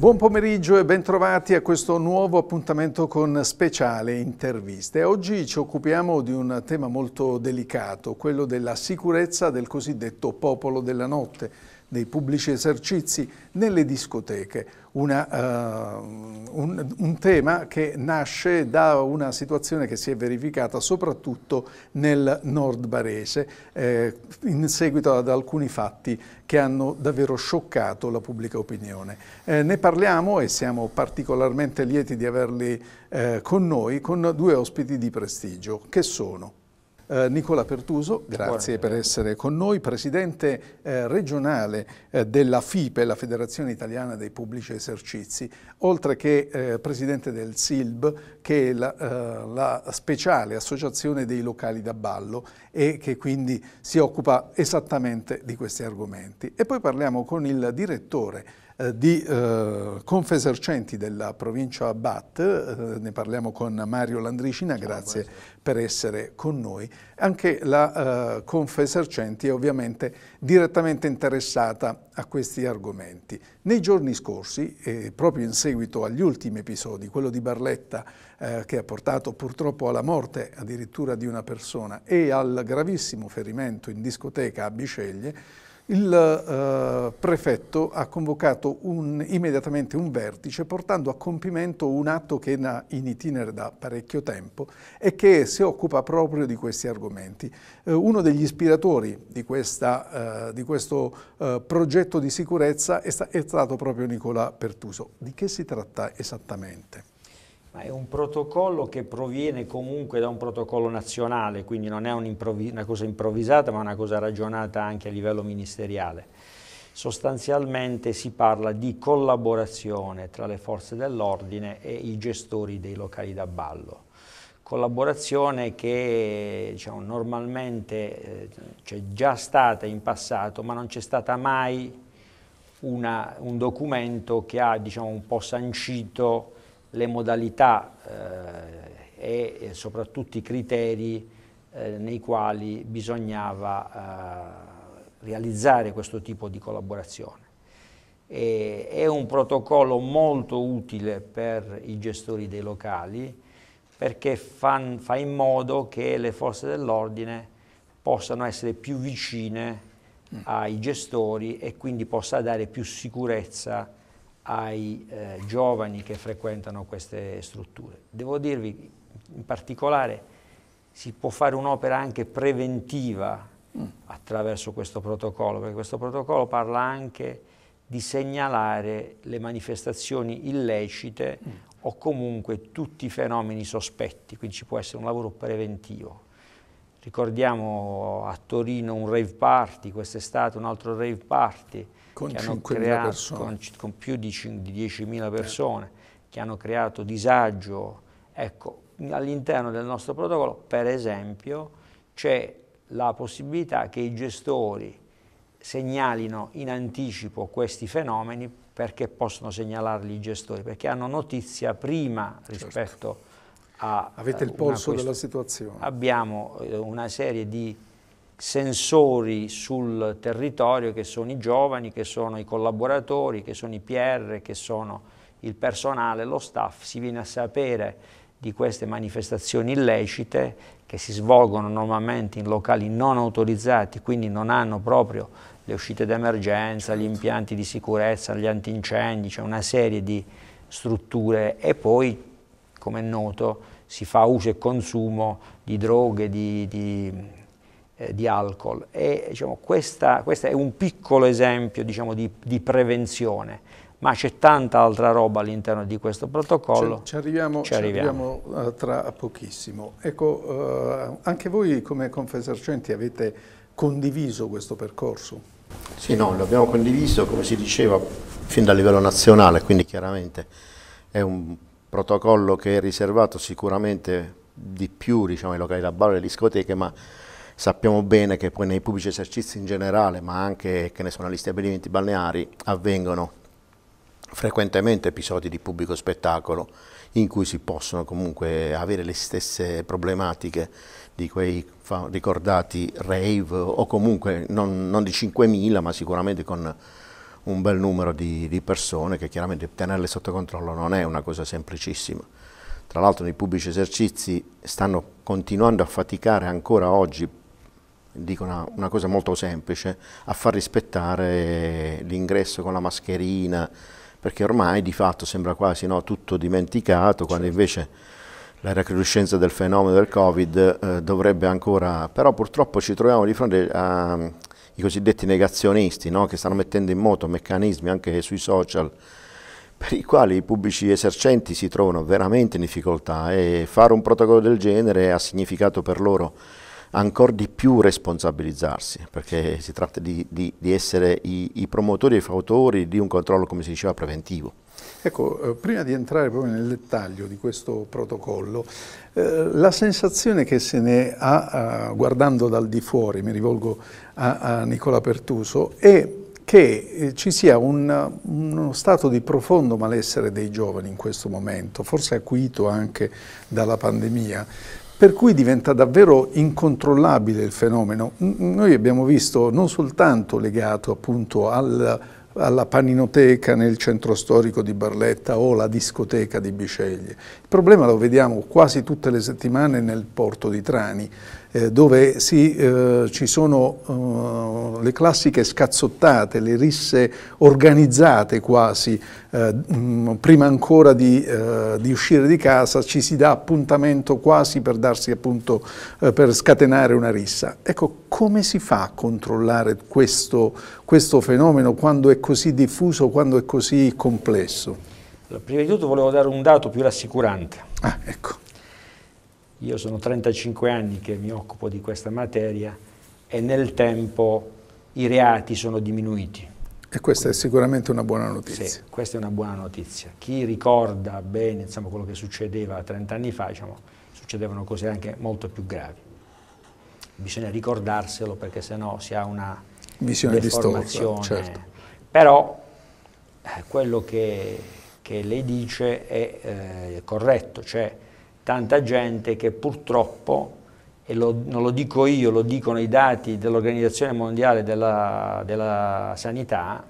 Buon pomeriggio e bentrovati a questo nuovo appuntamento con speciale interviste. Oggi ci occupiamo di un tema molto delicato, quello della sicurezza del cosiddetto popolo della notte, dei pubblici esercizi nelle discoteche una, uh, un, un, tema che nasce da una situazione che si è verificata soprattutto nel nord barese eh, in seguito ad alcuni fatti che hanno davvero scioccato la pubblica opinione. Eh, ne parliamo e siamo particolarmente lieti di averli eh, con noi con due ospiti di prestigio che sono eh, Nicola Pertuso, grazie Buongiorno. per essere con noi, presidente eh, regionale eh, della FIPE, la Federazione Italiana dei Pubblici Esercizi, oltre che eh, presidente del SILB, che è la, eh, la, speciale associazione dei locali da ballo e che quindi si occupa esattamente di questi argomenti. E poi parliamo con il direttore eh, di eh, Confesercenti della provincia Abbat, eh, ne parliamo con Mario Landricina, Ciao, grazie buonasera. per essere con noi. Anche la eh, Confesercenti è ovviamente direttamente interessata a questi argomenti. Nei giorni scorsi, e proprio in seguito agli ultimi episodi, quello di Barletta eh, che ha portato purtroppo alla morte addirittura di una persona e al gravissimo ferimento in discoteca a Biceglie, il eh, prefetto ha convocato un, immediatamente un vertice portando a compimento un atto che è in itinere da parecchio tempo e che si occupa proprio di questi argomenti. Eh, uno degli ispiratori di, questa, eh, di questo eh, progetto di sicurezza è, sta, è stato proprio Nicola Pertuso. Di che si tratta esattamente? Ma è un protocollo che proviene comunque da un protocollo nazionale, quindi non è un una cosa improvvisata ma una cosa ragionata anche a livello ministeriale. Sostanzialmente si parla di collaborazione tra le forze dell'ordine e i gestori dei locali da ballo. Collaborazione che diciamo, normalmente eh, c'è già stata in passato ma non c'è stata mai una, un documento che ha diciamo, un po' sancito le modalità eh, e soprattutto i criteri eh, nei quali bisognava eh, realizzare questo tipo di collaborazione. E, è un protocollo molto utile per i gestori dei locali perché fan, fa in modo che le forze dell'ordine possano essere più vicine mm. ai gestori e quindi possa dare più sicurezza ai eh, giovani che frequentano queste strutture. Devo dirvi in particolare si può fare un'opera anche preventiva mm. attraverso questo protocollo, perché questo protocollo parla anche di segnalare le manifestazioni illecite mm. o comunque tutti i fenomeni sospetti, quindi ci può essere un lavoro preventivo. Ricordiamo a Torino un rave party, quest'estate un altro rave party, con, creato, con, con più di, di 10.000 certo. persone che hanno creato disagio. Ecco, all'interno del nostro protocollo, per esempio, c'è la possibilità che i gestori segnalino in anticipo questi fenomeni perché possono segnalarli i gestori, perché hanno notizia prima certo. rispetto certo. a... Avete il eh, polso della situazione. Abbiamo eh, una serie di sensori sul territorio che sono i giovani, che sono i collaboratori, che sono i PR, che sono il personale, lo staff, si viene a sapere di queste manifestazioni illecite che si svolgono normalmente in locali non autorizzati, quindi non hanno proprio le uscite d'emergenza, gli certo. impianti di sicurezza, gli antincendi, c'è cioè una serie di strutture e poi, come è noto, si fa uso e consumo di droghe, di, di eh, di alcol e diciamo, questo è un piccolo esempio diciamo, di, di, prevenzione ma c'è tanta altra roba all'interno di questo protocollo. Ci arriviamo, ci arriviamo. arriviamo eh, tra pochissimo. Ecco, eh, anche voi come Confesercenti avete condiviso questo percorso? Sì, no, l'abbiamo condiviso, come si diceva, fin dal livello nazionale, quindi chiaramente è un protocollo che è riservato sicuramente di più diciamo, ai locali da ballo e alle discoteche, ma Sappiamo bene che poi nei pubblici esercizi in generale, ma anche che ne sono gli stabilimenti balneari, avvengono frequentemente episodi di pubblico spettacolo in cui si possono comunque avere le stesse problematiche di quei ricordati rave o comunque non, non di 5.000 ma sicuramente con un bel numero di, di, persone che chiaramente tenerle sotto controllo non è una cosa semplicissima. Tra l'altro nei pubblici esercizi stanno continuando a faticare ancora oggi dico una, una, cosa molto semplice, a far rispettare l'ingresso con la mascherina, perché ormai di fatto sembra quasi no, tutto dimenticato, quando certo. invece la recrudescenza del fenomeno del Covid eh, dovrebbe ancora... però purtroppo ci troviamo di fronte ai mm, cosiddetti negazionisti no, che stanno mettendo in moto meccanismi anche sui social per i quali i pubblici esercenti si trovano veramente in difficoltà e fare un protocollo del genere ha significato per loro ancora di più responsabilizzarsi, perché si tratta di, di, di essere i, i promotori e i fautori di un controllo, come si diceva, preventivo. Ecco, eh, prima di entrare proprio nel dettaglio di questo protocollo, eh, la sensazione che se ne ha, eh, guardando dal di fuori, mi rivolgo a, a Nicola Pertuso, è che eh, ci sia un, uno stato di profondo malessere dei giovani in questo momento, forse acuito anche dalla pandemia, per cui diventa davvero incontrollabile il fenomeno. Noi abbiamo visto non soltanto legato appunto al, alla paninoteca nel centro storico di Barletta o la discoteca di Biceglie. Il problema lo vediamo quasi tutte le settimane nel porto di Trani, eh, dove si, eh, ci sono eh, le classiche scazzottate, le risse organizzate quasi, eh, mh, prima ancora di, eh, di, uscire di casa ci si dà appuntamento quasi per darsi appunto per scatenare una rissa. Ecco, come si fa a controllare questo, questo fenomeno quando è così diffuso, quando è così complesso? Prima di tutto volevo dare un dato più rassicurante. Ah, ecco. Io sono 35 anni che mi occupo di questa materia e nel tempo i reati sono diminuiti. E questa Quindi, è sicuramente una buona notizia. Sì, questa è una buona notizia. Chi ricorda bene insomma, quello che succedeva 30 anni fa, diciamo, succedevano cose anche molto più gravi. Bisogna ricordarselo perché sennò si ha una visione distorta. Certo. Però eh, quello che, che, lei dice è eh, corretto, cioè tanta gente che purtroppo, e lo, non lo dico io, lo dicono i dati dell'Organizzazione Mondiale della, della Sanità,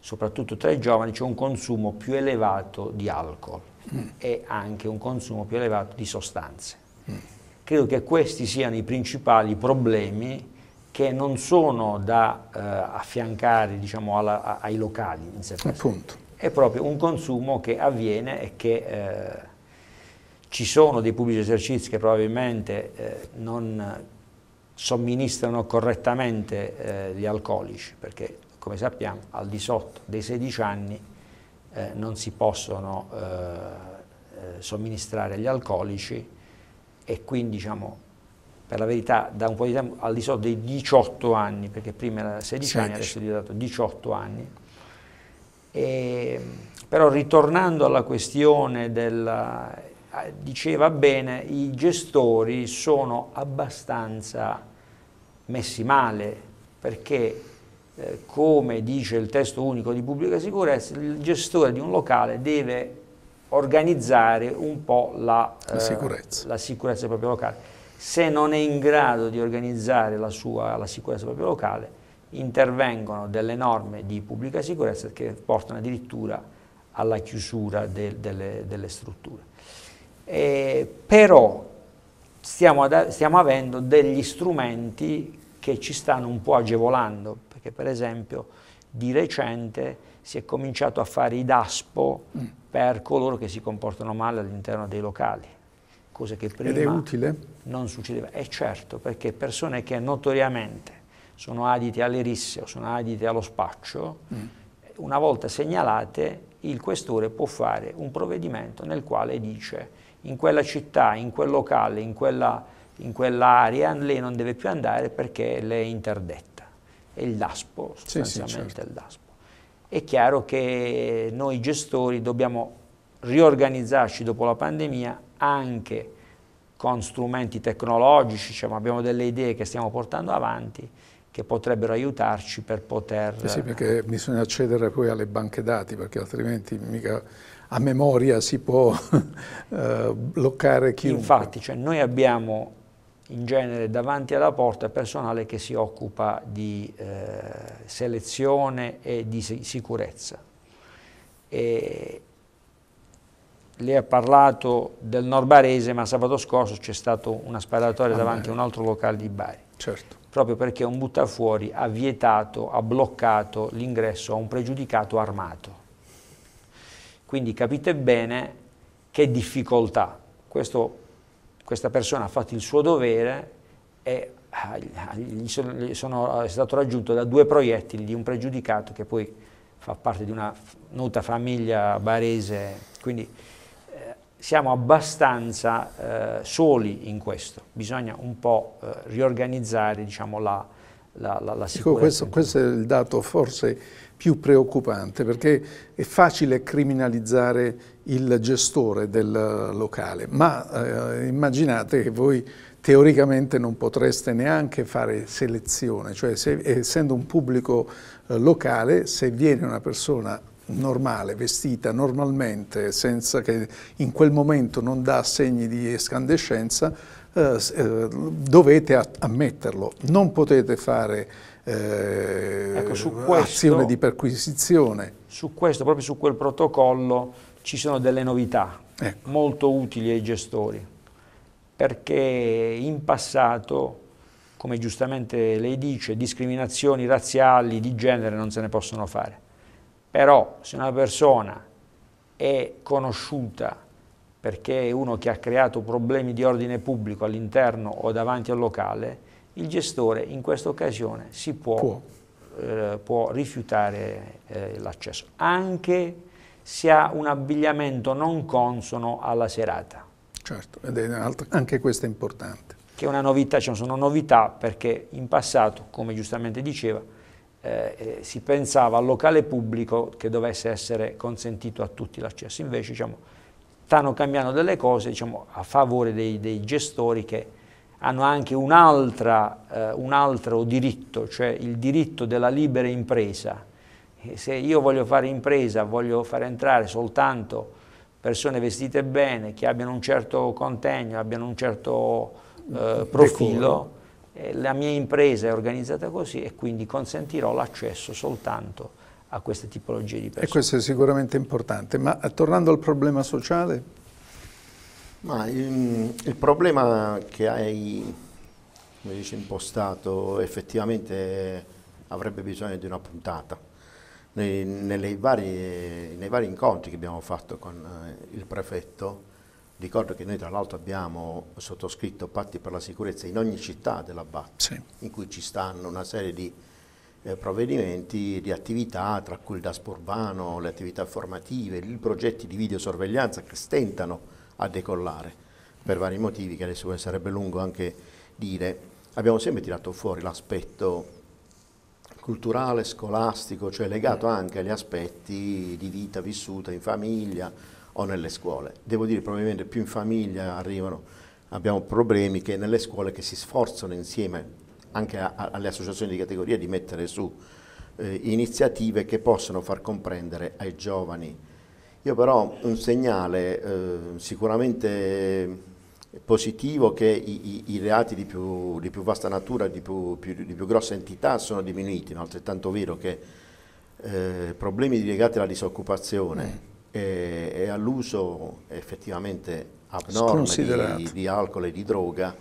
soprattutto tra i giovani, c'è un consumo più elevato di alcol mm. e anche un consumo più elevato di sostanze. Mm. Credo che questi siano i principali problemi che non sono da eh, affiancare diciamo, alla, ai locali in sé. Appunto. È proprio un consumo che avviene e che... Eh, ci sono dei pubblici esercizi che probabilmente eh, non somministrano correttamente eh, gli alcolici, perché come sappiamo al di sotto dei 16 anni eh, non si possono eh, eh, somministrare gli alcolici e quindi diciamo per la verità da un po' di tempo al di sotto dei 18 anni, perché prima era 16, 16. anni, adesso è diventato 18 anni. E, però ritornando alla questione della eh, diceva bene, i gestori sono abbastanza messi male perché eh, come dice il testo unico di pubblica sicurezza, il gestore di un locale deve organizzare un po' la, la, eh, sicurezza. la sicurezza. del proprio locale. Se non è in grado di organizzare la, sua, la sicurezza del proprio locale, intervengono delle norme di pubblica sicurezza che portano addirittura alla chiusura del, delle, delle strutture eh, però stiamo, ad, stiamo avendo degli strumenti che ci stanno un po' agevolando, perché per esempio di recente si è cominciato a fare i DASPO mm. per coloro che si comportano male all'interno dei locali, cosa che prima è utile? non succedeva. E eh, certo, perché persone che notoriamente sono adite alle risse o sono adite allo spaccio, mm. una volta segnalate il questore può fare un provvedimento nel quale dice in quella città, in quel locale, in quella, in quell'area, lei non deve più andare perché le è interdetta. È il DASPO, sostanzialmente sì, sì, certo. il DASPO. È chiaro che noi gestori dobbiamo riorganizzarci dopo la pandemia anche con strumenti tecnologici, cioè abbiamo delle idee che stiamo portando avanti, che potrebbero aiutarci per poter... Eh sì, perché bisogna accedere poi alle banche dati, perché altrimenti mica a memoria si può eh, bloccare chiunque. Infatti, cioè, noi abbiamo in genere davanti alla porta personale che si occupa di eh, selezione e di sicurezza. E lei ha parlato del Nord Barese, ma sabato scorso c'è stata una sparatoria ah, davanti a un altro locale di Bari. Certo. Proprio perché un buttafuori ha vietato, ha bloccato l'ingresso a un pregiudicato armato. Quindi capite bene che difficoltà. Questo, questa persona ha fatto il suo dovere e ah, ah, gli sono, sono, è stato raggiunto da due proiettili di un pregiudicato che poi fa parte di una nota famiglia barese. Quindi eh, siamo abbastanza eh, soli in questo. Bisogna un po' eh, riorganizzare diciamo, la, la, la, la sicurezza. Questo, questo, è il dato forse più preoccupante perché è facile criminalizzare il gestore del locale, ma eh, immaginate che voi teoricamente non potreste neanche fare selezione, cioè se, essendo un pubblico eh, locale, se viene una persona normale, vestita normalmente, senza che in quel momento non dà segni di escandescenza, eh, eh dovete ammetterlo, non potete fare Ecco, eh, ecco, questo, azione di perquisizione. Su questo, proprio su quel protocollo, ci sono delle novità ecco. molto utili ai gestori, perché in passato, come giustamente lei dice, discriminazioni razziali, di genere non se ne possono fare. Però se una persona è conosciuta perché è uno che ha creato problemi di ordine pubblico all'interno o davanti al locale, il gestore in questa occasione si può, può. Eh, può rifiutare eh, l'accesso, anche se ha un abbigliamento non consono alla serata. Certo, altra, anche questo è importante. Che è una novità, cioè sono novità perché in passato, come giustamente diceva, eh, eh, si pensava al locale pubblico che dovesse essere consentito a tutti l'accesso, invece diciamo, stanno cambiando delle cose diciamo, a favore dei, dei gestori che hanno anche un, eh, un altro diritto, cioè il diritto della libera impresa. Se io voglio fare impresa, voglio far entrare soltanto persone vestite bene, che abbiano un certo contegno, abbiano un certo eh, profilo, eh, la mia impresa è organizzata così e quindi consentirò l'accesso soltanto a queste tipologie di persone. E questo è sicuramente importante, ma tornando al problema sociale? Ma il, ehm, il problema che hai, come dice, impostato effettivamente avrebbe bisogno di una puntata. Nei, nei, vari, nei vari incontri che abbiamo fatto con eh, il prefetto, Ricordo che noi tra l'altro abbiamo sottoscritto patti per la sicurezza in ogni città della BAT, sì. in cui ci stanno una serie di eh, provvedimenti, di attività, tra cui il DASP urbano, le attività formative, i progetti di videosorveglianza che stentano a decollare, per vari motivi che adesso sarebbe lungo anche dire. Abbiamo sempre tirato fuori l'aspetto culturale, scolastico, cioè legato anche agli aspetti di vita vissuta in famiglia o nelle scuole. Devo dire probabilmente più in famiglia arrivano, abbiamo problemi che nelle scuole che si sforzano insieme anche a, a, alle associazioni di categoria di mettere su eh, iniziative che possano far comprendere ai giovani io però un segnale eh, sicuramente positivo che i, i, i reati di più, di più, vasta natura, di più, più, di più grossa entità sono diminuiti, ma è altrettanto vero che eh, problemi legati alla disoccupazione mm. e, e all'uso effettivamente abnorme di, di, alcol e di droga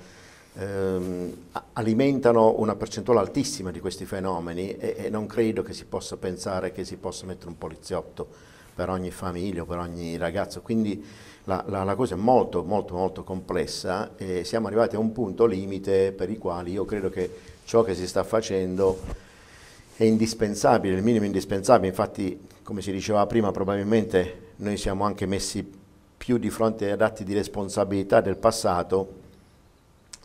ehm, alimentano una percentuale altissima di questi fenomeni e, e non credo che si possa pensare che si possa mettere un poliziotto per ogni famiglia, per ogni ragazzo, quindi la, la, la cosa è molto molto molto complessa e siamo arrivati a un punto limite per il quale io credo che ciò che si sta facendo è indispensabile, il minimo indispensabile, infatti come si diceva prima probabilmente noi siamo anche messi più di fronte ad atti di responsabilità del passato,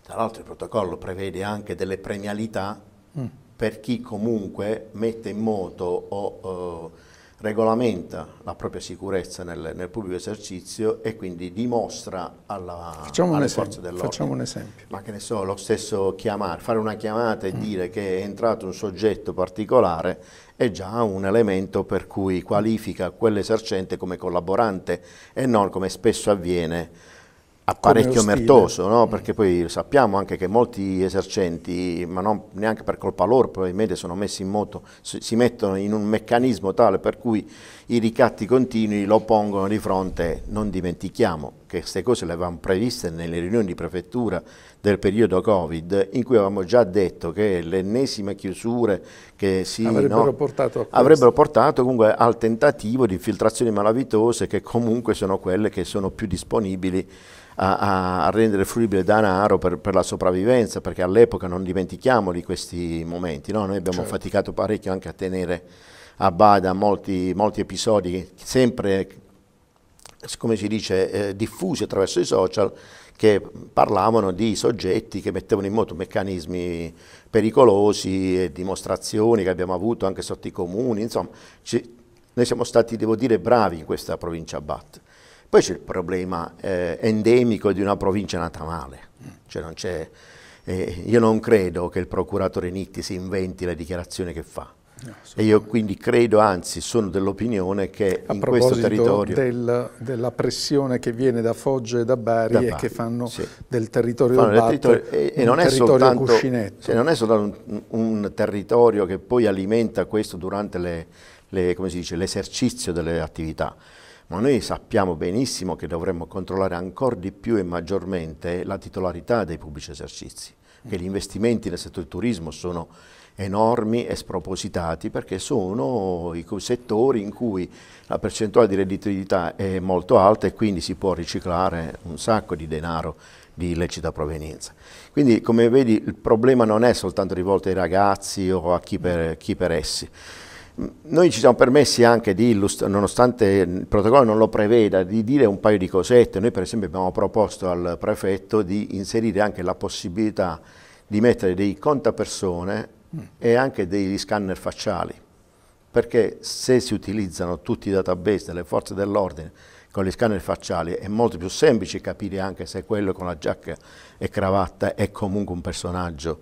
tra l'altro il protocollo prevede anche delle premialità mm. per chi comunque mette in moto o eh, regolamenta la propria sicurezza nel, nel, pubblico esercizio e quindi dimostra alla, facciamo alle esempio, forze dell'ordine. Facciamo un esempio. Ma che ne so, lo stesso chiamare, fare una chiamata e mm. dire che è entrato un soggetto particolare è già un elemento per cui qualifica quell'esercente come collaborante e non come spesso avviene apparecchio mertoso, no? Mm. perché poi sappiamo anche che molti esercenti, ma non neanche per colpa loro, probabilmente sono messi in moto, si mettono in un meccanismo tale per cui i ricatti continui lo pongono di fronte, non dimentichiamo che queste cose le avevamo previste nelle riunioni di prefettura del periodo Covid, in cui avevamo già detto che le ennesime chiusure che si avrebbero, no, portato avrebbero portato comunque al tentativo di infiltrazioni malavitose che comunque sono quelle che sono più disponibili a, a rendere fruibile denaro per, per, la sopravvivenza, perché all'epoca non dimentichiamo di questi momenti, no? noi abbiamo certo. faticato parecchio anche a tenere a bada molti, molti episodi sempre come si dice, eh, diffusi attraverso i social che parlavano di soggetti che mettevano in moto meccanismi pericolosi e dimostrazioni che abbiamo avuto anche sotto i comuni, insomma, ci, noi siamo stati, devo dire, bravi in questa provincia Bat. Poi c'è il problema eh, endemico di una provincia natamale, cioè non eh, io non credo che il procuratore Nitti si inventi le dichiarazioni che fa. No, e io quindi credo, anzi sono dell'opinione che A in questo territorio... Del, della pressione che viene da Foggia e da Bari, da Bari e che fanno sì. del territorio fanno del Bato, territorio, e, e non, è soltanto, cioè non è soltanto un, un, territorio che poi alimenta questo durante l'esercizio le, le, delle attività, ma noi sappiamo benissimo che dovremmo controllare ancora di più e maggiormente la titolarità dei pubblici esercizi, che gli investimenti nel settore del turismo sono enormi e spropositati perché sono i settori in cui la percentuale di redditività è molto alta e quindi si può riciclare un sacco di denaro di illecita provenienza. Quindi come vedi il problema non è soltanto rivolto ai ragazzi o a chi per, chi per essi, noi ci siamo permessi anche di illustrare, nonostante il protocollo non lo preveda, di dire un paio di cosette. Noi per esempio abbiamo proposto al prefetto di inserire anche la possibilità di mettere dei contapersone e anche degli scanner facciali, perché se si utilizzano tutti i database delle forze dell'ordine con gli scanner facciali è molto più semplice capire anche se quello con la giacca e cravatta è comunque un personaggio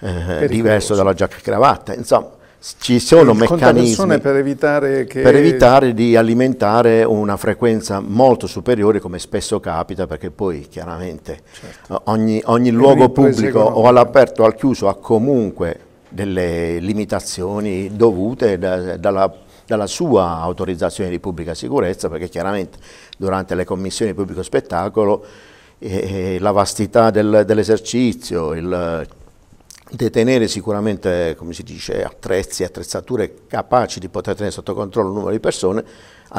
eh, diverso dalla giacca e cravatta. Insomma, ci sono il meccanismi per evitare, che... per evitare, di alimentare una frequenza molto superiore come spesso capita perché poi chiaramente certo. ogni, ogni luogo pubblico o all'aperto o al chiuso ha comunque delle limitazioni dovute da, dalla, dalla sua autorizzazione di pubblica sicurezza perché chiaramente durante le commissioni di pubblico spettacolo eh, eh, la vastità del, dell'esercizio, il detenere sicuramente, come si dice, attrezzi, attrezzature capaci di poter tenere sotto controllo un numero di persone,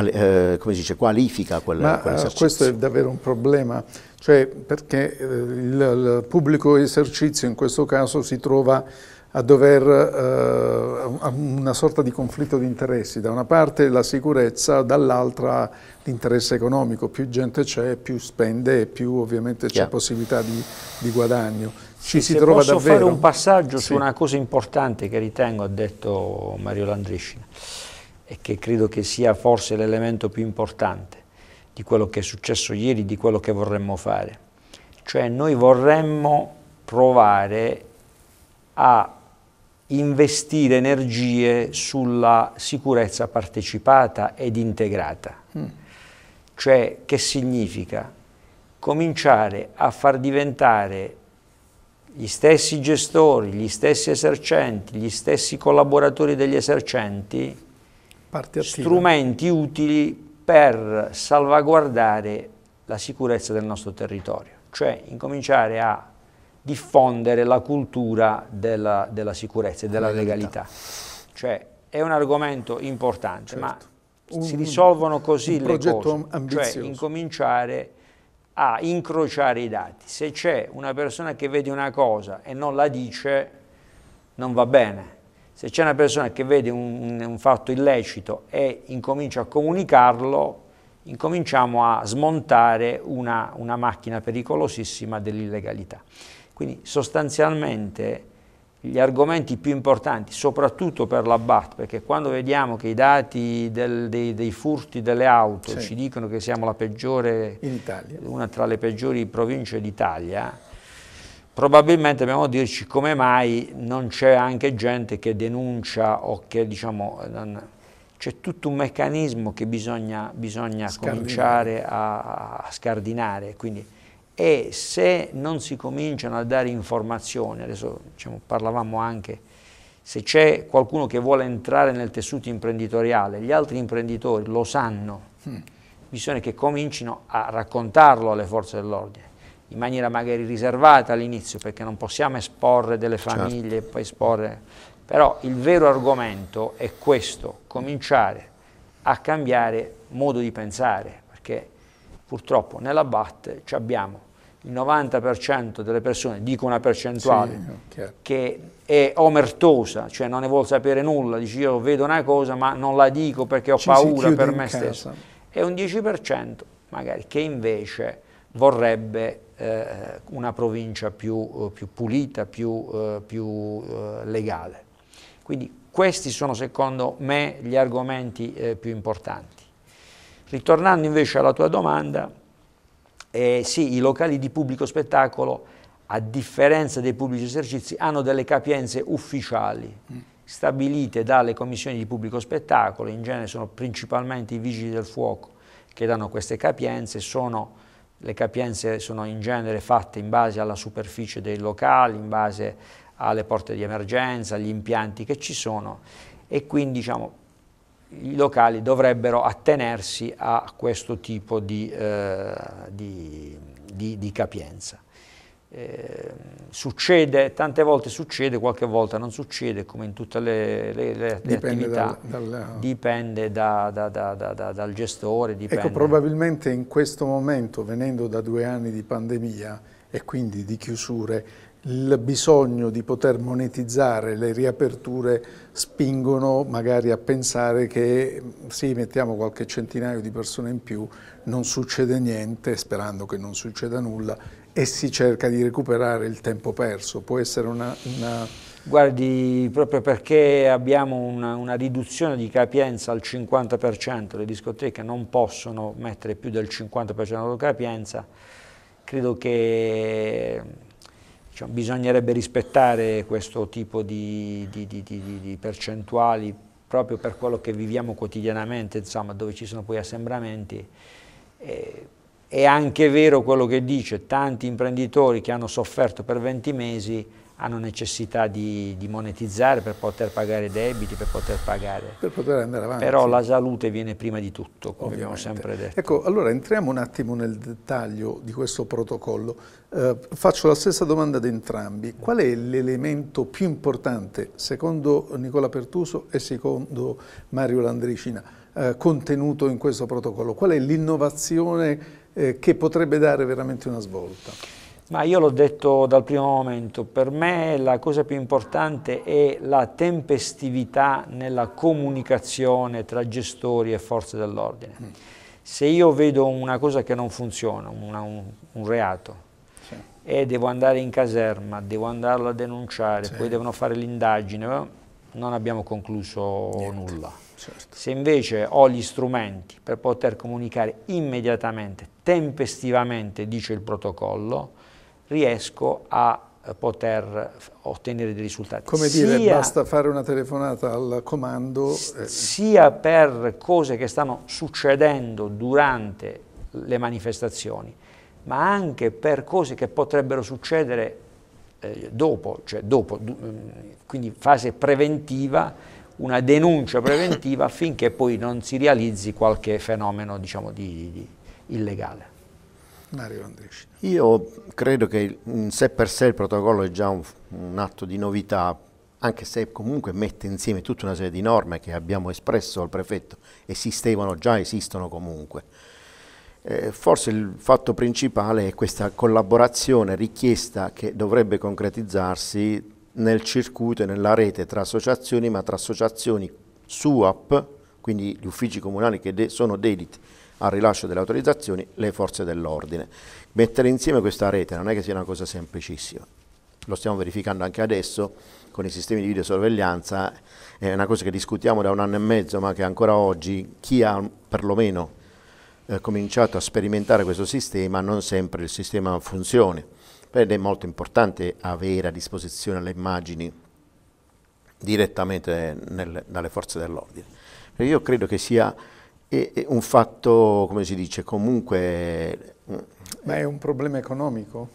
eh, come si dice, qualifica quel, Ma, quell'esercizio. Eh, questo è davvero un problema, cioè perché eh, il, il pubblico esercizio in questo caso si trova a dover eh, a una sorta di conflitto di interessi, da una parte la sicurezza, dall'altra l'interesse economico, più gente c'è, più spende e più ovviamente c'è yeah. possibilità di, di guadagno ci si trova posso davvero. fare un passaggio sì. su una cosa importante che ritengo, ha detto Mario Landriscina, e che credo che sia forse l'elemento più importante di quello che è successo ieri, di quello che vorremmo fare. Cioè noi vorremmo provare a investire energie sulla sicurezza partecipata ed integrata. Mm. Cioè che significa? Cominciare a far diventare gli stessi gestori, gli stessi esercenti, gli stessi collaboratori degli esercenti, strumenti utili per salvaguardare la sicurezza del nostro territorio, cioè incominciare a diffondere la cultura della, della sicurezza e della legalità. Cioè, è un argomento importante, certo. ma un, si risolvono così le cose, cioè ambizioso. cioè incominciare a incrociare i dati. Se c'è una persona che vede una cosa e non la dice, non va bene. Se c'è una persona che vede un, un, fatto illecito e incomincia a comunicarlo, incominciamo a smontare una, una macchina pericolosissima dell'illegalità. Quindi sostanzialmente gli argomenti più importanti, soprattutto per la BAT, perché quando vediamo che i dati del, dei, dei, furti delle auto sì. ci dicono che siamo la peggiore, In Italia. una tra le peggiori province d'Italia, probabilmente dobbiamo dirci come mai non c'è anche gente che denuncia o che diciamo c'è tutto un meccanismo che bisogna, bisogna cominciare a, a scardinare quindi e se non si cominciano a dare informazioni, adesso diciamo, parlavamo anche, se c'è qualcuno che vuole entrare nel tessuto imprenditoriale, gli altri imprenditori lo sanno, mm. bisogna che comincino a raccontarlo alle forze dell'ordine, in maniera magari riservata all'inizio, perché non possiamo esporre delle certo. famiglie certo. e poi esporre... Però il vero argomento è questo, cominciare a cambiare modo di pensare, perché purtroppo nella BAT abbiamo il 90% delle persone, dico una percentuale, sì, che è omertosa, cioè non ne vuole sapere nulla, dice io vedo una cosa ma non la dico perché ho Ci paura per me casa. stesso, e un 10% magari che invece vorrebbe eh, una provincia più, eh, più pulita, più, eh, più eh, legale. Quindi questi sono secondo me gli argomenti eh, più importanti. Ritornando invece alla tua domanda, eh, sì, i locali di pubblico spettacolo, a differenza dei pubblici esercizi, hanno delle capienze ufficiali mm. stabilite dalle commissioni di pubblico spettacolo, in genere sono principalmente i vigili del fuoco che danno queste capienze, sono, le capienze sono in genere fatte in base alla superficie dei locali, in base alle porte di emergenza, agli impianti che ci sono e quindi diciamo, i locali dovrebbero attenersi a questo tipo di, eh, di, di, di capienza. Eh, succede, tante volte succede, qualche volta non succede, come in tutte le, le, le attività, dal, dal, dipende da, da, da, dal gestore. Ecco, dipende. Ecco, probabilmente in questo momento, venendo da due anni di pandemia e quindi di chiusure, il bisogno di poter monetizzare le riaperture spingono magari a pensare che mm, sì, mettiamo qualche centinaio di persone in più, non succede niente, sperando che non succeda nulla, e si cerca di recuperare il tempo perso. Può essere una... una... Guardi, proprio perché abbiamo una, una riduzione di capienza al 50%, le discoteche non possono mettere più del 50% della capienza, credo che cioè, bisognerebbe rispettare questo tipo di, di, di, di, percentuali proprio per quello che viviamo quotidianamente, insomma, dove ci sono poi assembramenti. E, è anche vero quello che dice, tanti imprenditori che hanno sofferto per 20 mesi hanno necessità di, di, monetizzare per poter pagare debiti, per poter pagare. Per poter andare avanti. Però la salute viene prima di tutto, come Ovviamente. abbiamo sempre detto. Ecco, allora entriamo un attimo nel dettaglio di questo protocollo. Eh, faccio la stessa domanda ad entrambi. Qual è l'elemento più importante, secondo Nicola Pertuso e secondo Mario Landricina, eh, contenuto in questo protocollo? Qual è l'innovazione eh, che potrebbe dare veramente una svolta? Ma io l'ho detto dal primo momento, per me la cosa più importante è la tempestività nella comunicazione tra gestori e forze dell'ordine. Mm. Se io vedo una cosa che non funziona, una, un, un, reato, sì. e devo andare in caserma, devo andarlo a denunciare, sì. poi devono fare l'indagine, eh, non abbiamo concluso Niente. nulla. Certo. Se invece ho gli strumenti per poter comunicare immediatamente, tempestivamente, dice il protocollo, riesco a eh, poter ottenere dei risultati. Come dire, basta fare una telefonata al comando. Eh. Sia per cose che stanno succedendo durante le manifestazioni, ma anche per cose che potrebbero succedere eh, dopo, cioè dopo, mm, quindi fase preventiva, una denuncia preventiva affinché poi non si realizzi qualche fenomeno diciamo, di, di, di illegale. Io credo che in sé per sé il protocollo è già un, un atto di novità, anche se comunque mette insieme tutta una serie di norme che abbiamo espresso al prefetto, esistevano già, esistono comunque. Eh, forse il fatto principale è questa collaborazione richiesta che dovrebbe concretizzarsi nel circuito e nella rete tra associazioni, ma tra associazioni SUAP, quindi gli uffici comunali che de sono dediti al rilascio delle autorizzazioni le forze dell'ordine. Mettere insieme questa rete non è che sia una cosa semplicissima, lo stiamo verificando anche adesso con i sistemi di videosorveglianza, è una cosa che discutiamo da un anno e mezzo ma che ancora oggi chi ha perlomeno eh, cominciato a sperimentare questo sistema non sempre il sistema funzioni ed è molto importante avere a disposizione le immagini direttamente nel, dalle forze dell'ordine. Io credo che sia è, un fatto, come si dice, comunque... Ma è un problema economico?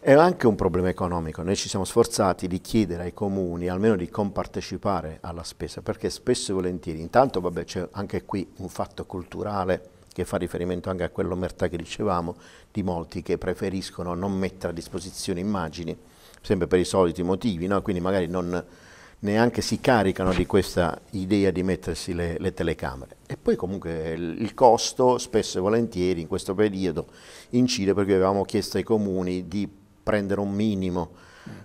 È anche un problema economico, noi ci siamo sforzati di chiedere ai comuni almeno di compartecipare alla spesa, perché spesso e volentieri, intanto c'è anche qui un fatto culturale che fa riferimento anche a quell'omertà che dicevamo, di molti che preferiscono non mettere a disposizione immagini, sempre per i soliti motivi, no? quindi magari non neanche si caricano di questa idea di mettersi le, le telecamere. E poi comunque il, costo spesso e volentieri in questo periodo incide perché avevamo chiesto ai comuni di prendere un minimo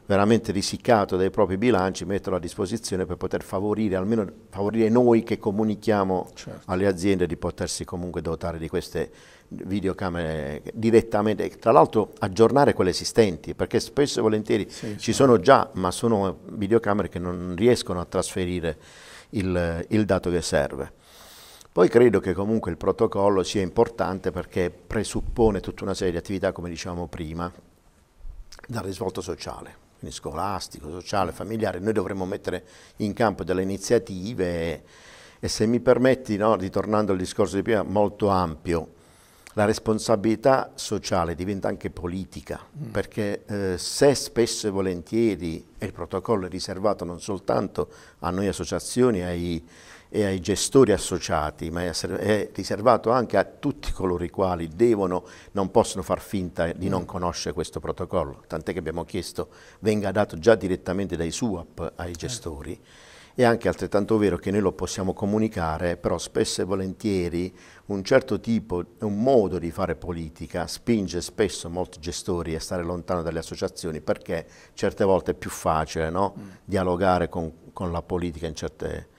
veramente risiccato dai propri bilanci, metterlo a disposizione per poter favorire, almeno favorire noi che comunichiamo certo. alle aziende di potersi comunque dotare di queste videocamere direttamente, tra l'altro aggiornare quelle esistenti, perché spesso e volentieri sì, ci sono già, ma sono videocamere che non riescono a trasferire il, il dato che serve. Poi credo che comunque il protocollo sia importante perché presuppone tutta una serie di attività, come dicevamo prima, dal risvolto sociale quindi scolastico, sociale, familiare, noi dovremmo mettere in campo delle iniziative e, e se mi permetti, no, ritornando al discorso di prima, molto ampio, la responsabilità sociale diventa anche politica, mm. perché eh, se spesso e volentieri, e il protocollo è riservato non soltanto a noi associazioni ai, e ai gestori associati, ma è, è riservato anche a tutti coloro i quali devono, non possono far finta di mm. non conoscere questo protocollo, tant'è che abbiamo chiesto venga dato già direttamente dai SUAP ai certo. gestori. Eh è anche altrettanto vero che noi lo possiamo comunicare, però spesso e volentieri un certo tipo, un modo di fare politica spinge spesso molti gestori a stare lontano dalle associazioni perché certe volte è più facile no? Mm. dialogare con, con, la politica in certe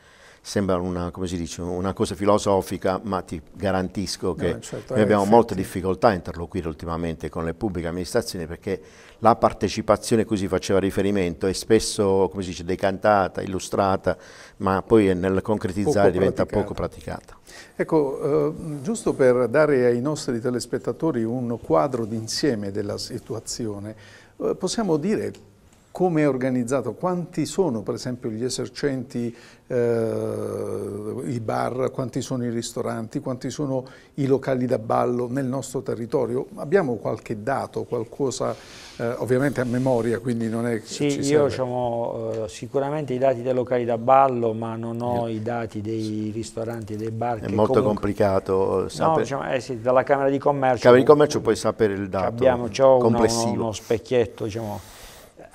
sembra una, dice, una, cosa filosofica, ma ti garantisco che no, certo, noi eh, abbiamo effetti. molte difficoltà a interloquire ultimamente con le pubbliche amministrazioni perché la partecipazione a cui si faceva riferimento è spesso, come si dice, decantata, illustrata, ma poi nel concretizzare poco diventa praticata. poco praticata. Ecco, eh, giusto per dare ai nostri telespettatori un quadro d'insieme della situazione, eh, possiamo dire come è organizzato, quanti sono per esempio gli esercenti, eh, i bar, quanti sono i ristoranti, quanti sono i locali da ballo nel nostro territorio? Abbiamo qualche dato, qualcosa eh, ovviamente a memoria, quindi non è che sì, ci io ho diciamo, eh, sicuramente i dati dei locali da ballo, ma non ho io. i dati dei ristoranti e dei bar. È molto comunque... complicato sapere. No, diciamo, eh sì, dalla Camera di Commercio. Camera di Commercio puoi sapere il dato abbiamo, ho complessivo. Uno, uno specchietto, diciamo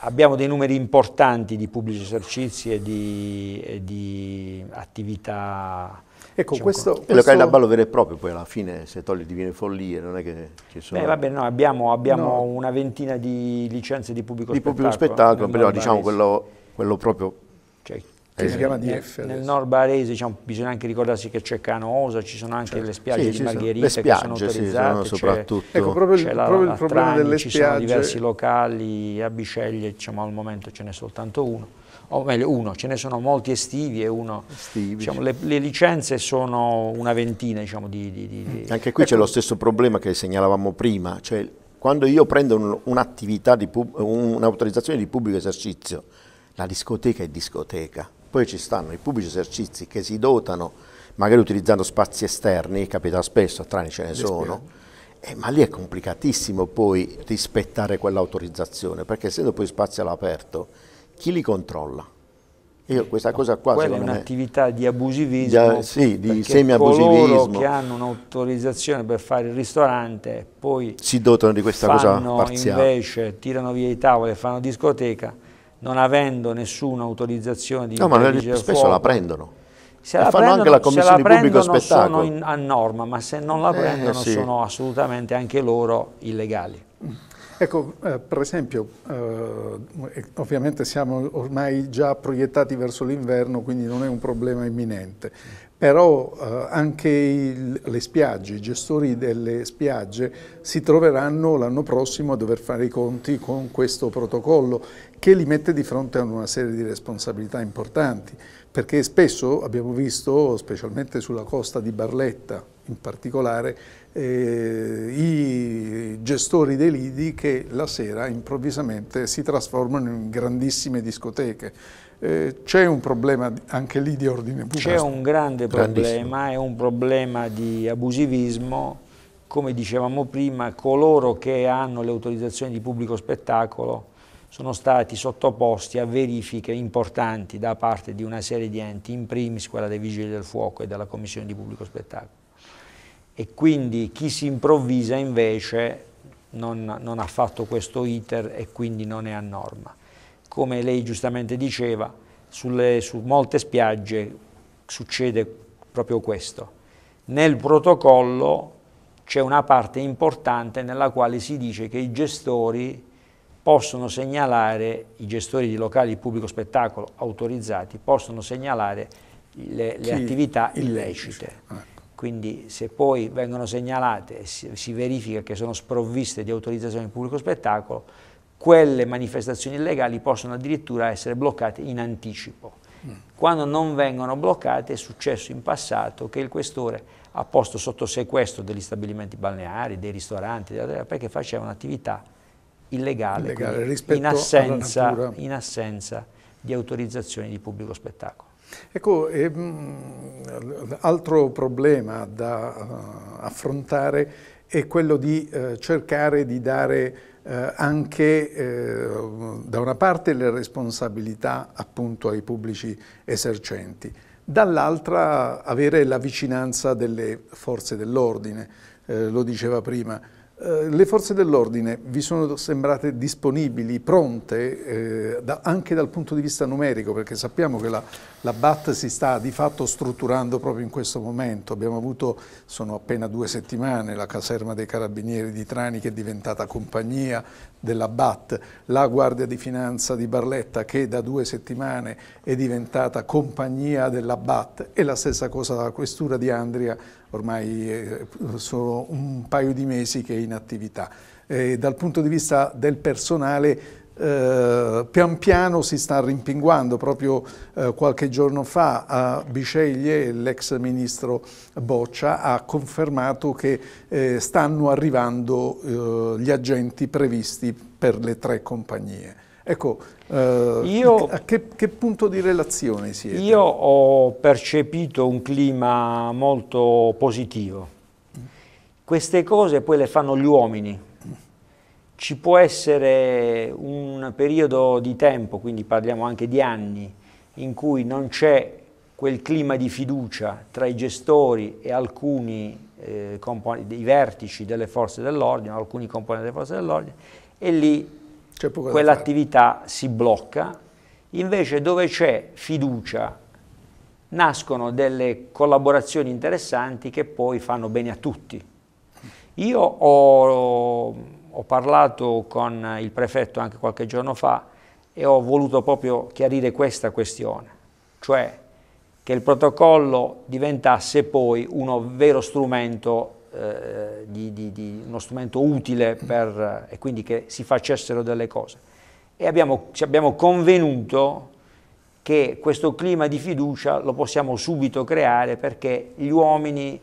abbiamo dei numeri importanti di pubblici esercizi e di, e di attività Ecco, diciamo, questo, questo... locale da ballo vero e proprio, poi alla fine se togli diviene follia, non è che ci sono... Beh, vabbè, no, abbiamo, abbiamo no. una ventina di licenze di pubblico di spettacolo. Di pubblico spettacolo, però diciamo quello, quello proprio... Cioè, che si chiama eh, DF nel, nel nord barese diciamo, bisogna anche ricordarsi che c'è Canosa ci sono anche certo. le spiagge sì, di Margherita spiagge, che sono autorizzate sì, sono ecco, proprio il, la, proprio il problema Trani, delle ci spiagge ci sono diversi locali a Biceglie diciamo, al momento ce n'è soltanto uno o meglio uno, ce ne sono molti estivi e uno, estivi, diciamo, le, le, licenze sono una ventina diciamo, di, di, di, Anche qui ecco. c'è lo ecco. stesso problema che segnalavamo prima, cioè quando io prendo un'autorizzazione di, pub, un di pubblico esercizio, la discoteca è discoteca, poi ci stanno i pubblici esercizi che si dotano, magari utilizzando spazi esterni, capita spesso, a Trani ce ne sono, eh, ma lì è complicatissimo poi rispettare quell'autorizzazione, perché essendo poi spazi all'aperto, chi li controlla? Io eh, questa cosa qua Quella è un'attività di abusivismo, di, sì, di semi-abusivismo. che hanno un'autorizzazione per fare il ristorante e poi si dotano di questa cosa parziale. invece tirano via i tavoli e fanno discoteca, non avendo nessuna autorizzazione di no, ma spesso fuoco, la prendono. Se la, fanno prendono, anche la commissione la pubblico spettacolo. sono in, a norma, ma se non la eh, prendono sì. sono assolutamente anche loro illegali. Ecco, eh, per esempio, eh, ovviamente siamo ormai già proiettati verso l'inverno, quindi non è un problema imminente però eh, anche il, le spiagge, i gestori delle spiagge si troveranno l'anno prossimo a dover fare i conti con questo protocollo che li mette di fronte a una serie di responsabilità importanti, perché spesso abbiamo visto, specialmente sulla costa di Barletta in particolare, eh, i gestori dei lidi che la sera improvvisamente si trasformano in grandissime discoteche eh, c'è un problema anche lì di ordine pubblico. C'è un grande problema, è un problema di abusivismo, come dicevamo prima, coloro che hanno le autorizzazioni di pubblico spettacolo sono stati sottoposti a verifiche importanti da parte di una serie di enti, in primis quella dei Vigili del Fuoco e della Commissione di Pubblico Spettacolo. E quindi chi si improvvisa invece non, non ha fatto questo iter e quindi non è a norma come lei giustamente diceva, sulle, su molte spiagge succede proprio questo. Nel protocollo c'è una parte importante nella quale si dice che i gestori possono segnalare, i gestori di locali di pubblico spettacolo autorizzati, possono segnalare le, le attività illecite. Ecco. Quindi se poi vengono segnalate e si, si verifica che sono sprovviste di autorizzazione di pubblico spettacolo, quelle manifestazioni illegali possono addirittura essere bloccate in anticipo. Mm. Quando non vengono bloccate è successo in passato che il questore ha posto sotto sequestro degli stabilimenti balneari, dei ristoranti, perché faceva un'attività illegale, illegale in, assenza, in assenza di autorizzazioni di pubblico spettacolo. Ecco, e, ehm, altro problema da uh, affrontare è quello di uh, cercare di dare eh, anche eh, da una parte le responsabilità appunto ai pubblici esercenti, dall'altra avere la vicinanza delle forze dell'ordine, eh, lo diceva prima, eh, le forze dell'ordine vi sono sembrate disponibili, pronte, eh, da, anche dal punto di vista numerico, perché sappiamo che la, la, BAT si sta di fatto strutturando proprio in questo momento. Abbiamo avuto, sono appena due settimane, la caserma dei carabinieri di Trani che è diventata compagnia della BAT, la Guardia di Finanza di Barletta che da due settimane è diventata compagnia della BAT e la stessa cosa dalla Questura di Andria ormai eh, sono un paio di mesi che è in attività. E dal punto di vista del personale, eh, pian piano si sta rimpinguando, proprio eh, qualche giorno fa a Biceglie l'ex ministro Boccia ha confermato che eh, stanno arrivando eh, gli agenti previsti per le tre compagnie. Ecco, eh, io, a che, che, punto di relazione siete? Io ho percepito un clima molto positivo. Queste cose poi le fanno gli uomini. Ci può essere un periodo di tempo, quindi parliamo anche di anni, in cui non c'è quel clima di fiducia tra i gestori e alcuni eh, i vertici delle forze dell'ordine, alcuni componenti delle forze dell'ordine, e lì quell'attività si blocca, invece dove c'è fiducia nascono delle collaborazioni interessanti che poi fanno bene a tutti. Io ho, ho parlato con il prefetto anche qualche giorno fa e ho voluto proprio chiarire questa questione, cioè che il protocollo diventasse poi uno vero strumento eh, di, di, di, uno strumento utile per, eh, e quindi che si facessero delle cose. E abbiamo, ci abbiamo convenuto che questo clima di fiducia lo possiamo subito creare perché gli uomini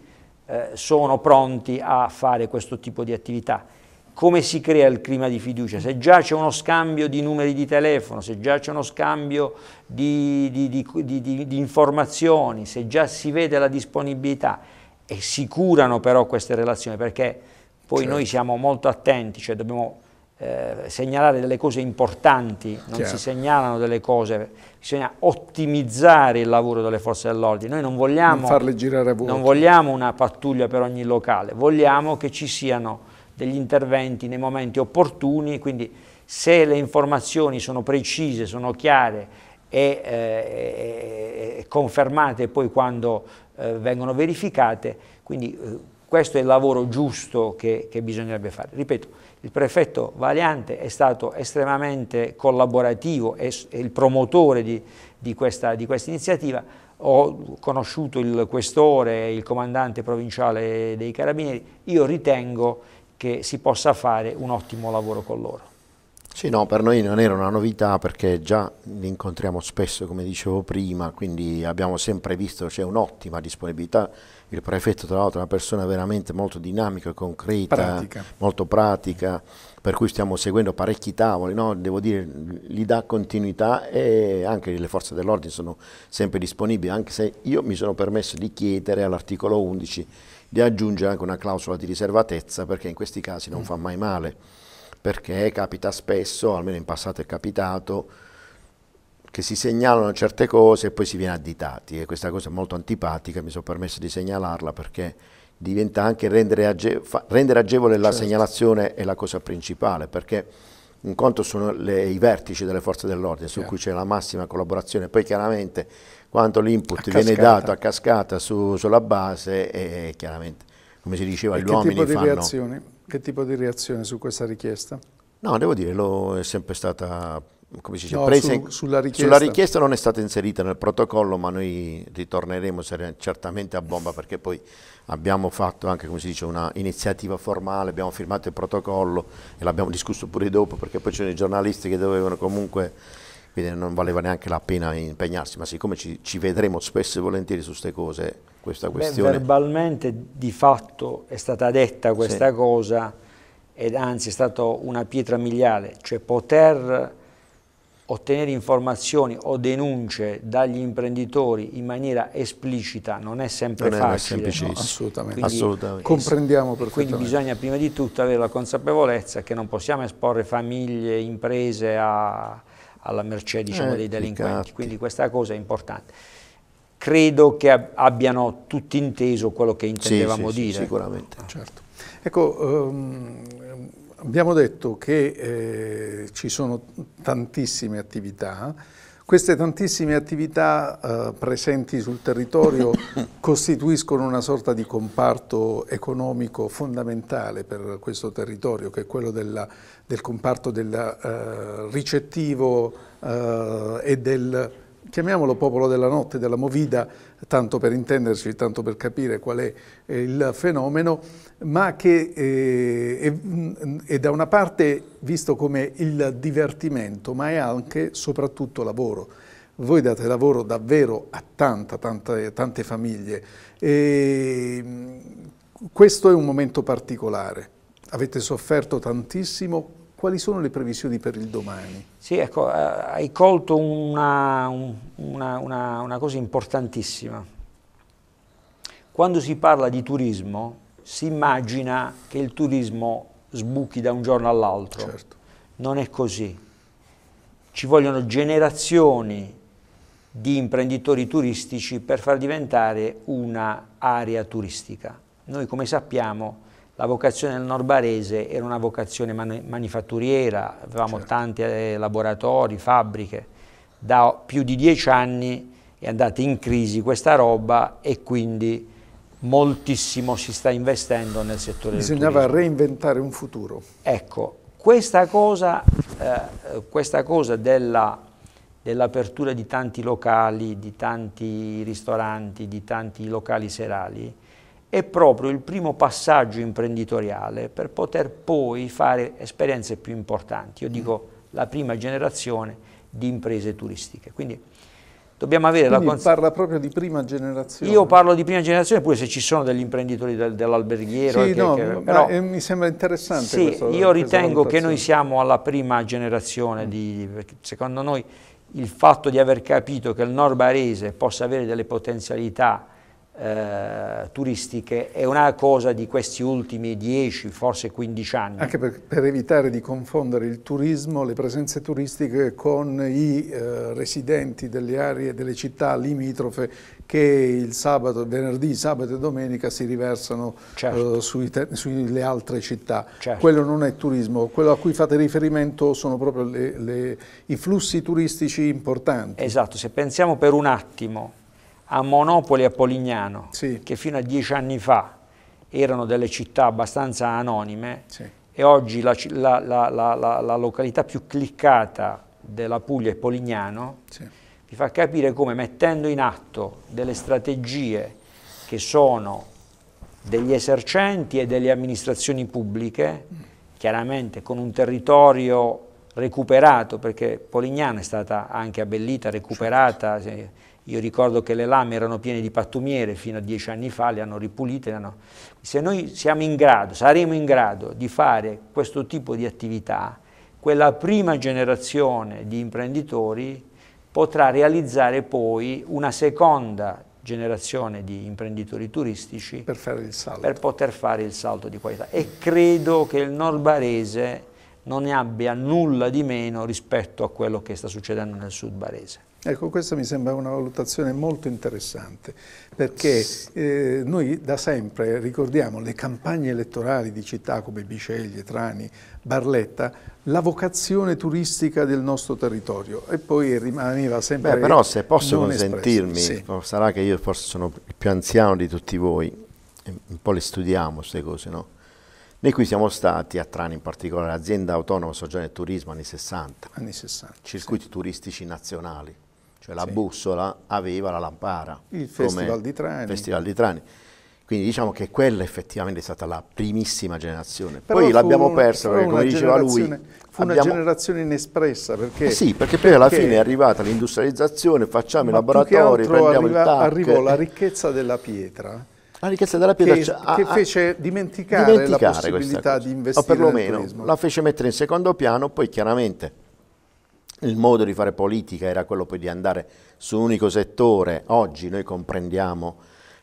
eh, sono pronti a fare questo tipo di attività. Come si crea il clima di fiducia? Se già c'è uno scambio di numeri di telefono, se già c'è uno scambio di, di informazioni, se già si vede la disponibilità, e si curano però queste relazioni perché poi certo. noi siamo molto attenti, cioè dobbiamo eh, segnalare delle cose importanti, non certo. si segnalano delle cose, bisogna ottimizzare il lavoro delle forze dell'ordine, noi non vogliamo, non farle girare non vogliamo una pattuglia per ogni locale, vogliamo che ci siano degli interventi nei momenti opportuni, quindi se le informazioni sono precise, sono chiare e, eh, e confermate poi quando eh, vengono verificate, quindi eh, questo è il lavoro giusto che, che, bisognerebbe fare. Ripeto, il prefetto Valiante è stato estremamente collaborativo, è, è il promotore di, di, questa, di questa iniziativa, ho conosciuto il questore, il comandante provinciale dei carabinieri, io ritengo che si possa fare un ottimo lavoro con loro. Sì, no, per noi non era una novità perché già li incontriamo spesso, come dicevo prima, quindi abbiamo sempre visto c'è un'ottima disponibilità. Il prefetto, tra l'altro, è una persona veramente molto dinamica, e concreta, pratica. molto pratica, per cui stiamo seguendo parecchi tavoli, no? devo dire, gli dà continuità e anche le forze dell'ordine sono sempre disponibili, anche se io mi sono permesso di chiedere all'articolo 11 di aggiungere anche una clausola di riservatezza perché in questi casi non mm. fa mai male perché capita spesso, almeno in passato è capitato, che si segnalano certe cose e poi si viene additati e questa cosa è molto antipatica, mi sono permesso di segnalarla perché diventa anche rendere, age fa, rendere agevole la certo. segnalazione è la cosa principale perché un conto sono le, i vertici delle forze dell'ordine su yeah. Certo. cui c'è la massima collaborazione, poi chiaramente quando l'input viene dato a cascata su, sulla base è, è chiaramente come si diceva e gli uomini fanno... Reazioni? Che tipo di reazione su questa richiesta? No, devo dire, lo è sempre stata come si dice, no, presa su, sulla, richiesta. sulla, richiesta. non è stata inserita nel protocollo, ma noi ritorneremo certamente a bomba perché poi abbiamo fatto anche come si dice, una iniziativa formale, abbiamo firmato il protocollo e l'abbiamo discusso pure dopo perché poi c'erano i giornalisti che dovevano comunque quindi non valeva neanche la pena impegnarsi, ma siccome ci, ci vedremo spesso e volentieri su queste cose, questa questione... Beh, verbalmente di fatto è stata detta questa sì. cosa ed anzi è stata una pietra miliare, cioè poter ottenere informazioni o denunce dagli imprenditori in maniera esplicita non è sempre non facile. no, assolutamente. Quindi, assolutamente. Comprendiamo perfettamente. Quindi bisogna prima di tutto avere la consapevolezza che non possiamo esporre famiglie, imprese a, alla mercé diciamo, eh, dei delinquenti. Quindi questa cosa è importante. Credo che abbiano tutti inteso quello che intendevamo sì, sì, dire. Sì, sicuramente. Ah, certo. Ecco, um, abbiamo detto che eh, ci sono tantissime attività, queste tantissime attività eh, presenti sul territorio costituiscono una sorta di comparto economico fondamentale per questo territorio, che è quello della, del comparto del eh, ricettivo eh, e del, chiamiamolo popolo della notte, della movida, tanto per intenderci, tanto per capire qual è eh, il fenomeno, ma che eh, è, è, mm, è da una parte visto come il divertimento, ma è anche soprattutto lavoro voi date lavoro davvero a tanta, tante, tante famiglie. E mm, questo è un momento particolare. Avete sofferto tantissimo, quali sono le previsioni per il domani? Sì, ecco, eh, hai colto una, una, una, una cosa importantissima. Quando si parla di turismo, si immagina che il turismo sbuchi da un giorno all'altro. Certo. Non è così. Ci vogliono generazioni di imprenditori turistici per far diventare un'area turistica. Noi come sappiamo la vocazione del Norbarese era una vocazione man manifatturiera, avevamo certo. tanti eh, laboratori, fabbriche, da più di dieci anni è andata in crisi questa roba e quindi moltissimo si sta investendo nel settore Bisognava del Bisognava reinventare un futuro. Ecco, questa cosa, eh, questa cosa dell'apertura di tanti locali, di tanti ristoranti, di tanti locali serali, è proprio il primo passaggio imprenditoriale per poter poi fare esperienze più importanti. Io mm. dico la prima generazione di imprese turistiche. Quindi dobbiamo avere Quindi la consapevolezza. parla proprio di prima generazione. Io parlo di prima generazione, pure se ci sono degli imprenditori del, dell'alberghiero. Sì, no, che, però, eh, mi sembra interessante. Sì, questa, io ritengo che noi siamo alla prima generazione, mm. di, secondo noi il fatto di aver capito che il nord barese possa avere delle potenzialità eh, turistiche è una cosa di questi ultimi 10, forse 15 anni. Anche per, per evitare di confondere il turismo, le presenze turistiche con i eh, residenti delle aree, delle città limitrofe che il sabato, venerdì, sabato e domenica si riversano certo. eh, sulle altre città. Certo. Quello non è turismo, quello a cui fate riferimento sono proprio le, le, i flussi turistici importanti. Esatto, se pensiamo per un attimo a Monopoli e a Polignano, sì. che fino a dieci anni fa erano delle città abbastanza anonime, sì. e oggi la, la, la, la, località più cliccata della Puglia è Polignano, sì. vi fa capire come mettendo in atto delle strategie che sono degli esercenti e delle amministrazioni pubbliche, chiaramente con un territorio recuperato, perché Polignano è stata anche abbellita, recuperata, certo io ricordo che le lame erano piene di pattumiere fino a dieci anni fa, le hanno ripulite. Le hanno... Se noi siamo in grado, saremo in grado di fare questo tipo di attività, quella prima generazione di imprenditori potrà realizzare poi una seconda generazione di imprenditori turistici per, per, poter fare il salto di qualità e credo che il nord barese non ne abbia nulla di meno rispetto a quello che sta succedendo nel sud barese. Ecco, questa mi sembra una valutazione molto interessante, perché eh, noi da sempre ricordiamo le campagne elettorali di città come Biceglie, Trani, Barletta, la vocazione turistica del nostro territorio e poi rimaneva sempre Beh, però se posso consentirmi, sì. Oh, sarà che io forse sono il più anziano di tutti voi, un po' le studiamo queste cose, no? Noi qui siamo stati, a Trani in particolare, azienda autonoma soggiorno e turismo anni 60. Anni 60. Circuiti sì. turistici nazionali cioè la sì. bussola aveva la lampara. Il Festival di Trani. Festival di Trani. Quindi diciamo che quella effettivamente è stata la primissima generazione. Però poi l'abbiamo persa perché come diceva lui... Fu abbiamo... una generazione inespressa perché... Eh sì, perché, perché poi alla fine è arrivata l'industrializzazione, facciamo i laboratori, prendiamo arriva, il TAC. arrivò la ricchezza della pietra. La ricchezza della pietra che, a, che fece dimenticare, dimenticare, la possibilità di investire o perlomeno la fece mettere in secondo piano, poi chiaramente il modo di fare politica era quello poi di andare su un unico settore, oggi noi comprendiamo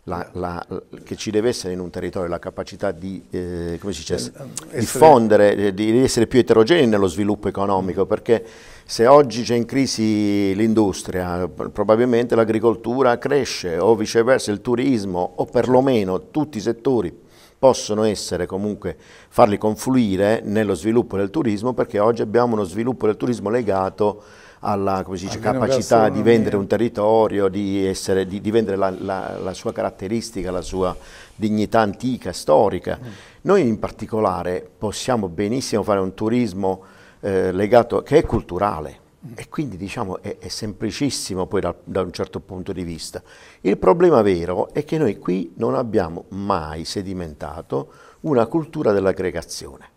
la, la, che ci deve essere in un territorio la capacità di eh, dice, eh, eh, diffondere, eh, di essere più eterogenei nello sviluppo economico, perché se oggi c'è in crisi l'industria, probabilmente l'agricoltura cresce o viceversa il turismo o perlomeno tutti i settori possono essere comunque farli confluire nello sviluppo del turismo perché oggi abbiamo uno sviluppo del turismo legato alla dice, capacità di vendere un territorio, di, essere, di, di vendere la, la, la, sua caratteristica, la sua dignità antica, storica. Mm. Noi in particolare possiamo benissimo fare un turismo eh, legato, che è culturale, e quindi diciamo è, è semplicissimo poi da, da, un certo punto di vista. Il problema vero è che noi qui non abbiamo mai sedimentato una cultura dell'aggregazione,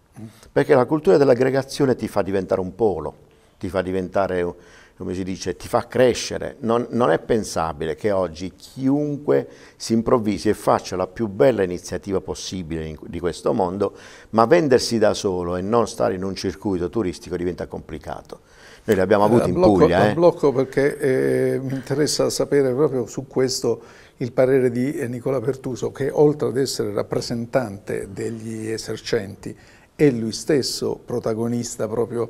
perché la cultura dell'aggregazione ti fa diventare un polo, ti fa diventare, come si dice, ti fa crescere. Non, non è pensabile che oggi chiunque si improvvisi e faccia la più bella iniziativa possibile in, di questo mondo, ma vendersi da solo e non stare in un circuito turistico diventa complicato noi li abbiamo eh, avuti in blocco, Puglia. Eh, eh. blocco perché eh, mi interessa sapere proprio su questo il parere di eh, Nicola Pertuso, che oltre ad essere rappresentante degli esercenti, è lui stesso protagonista proprio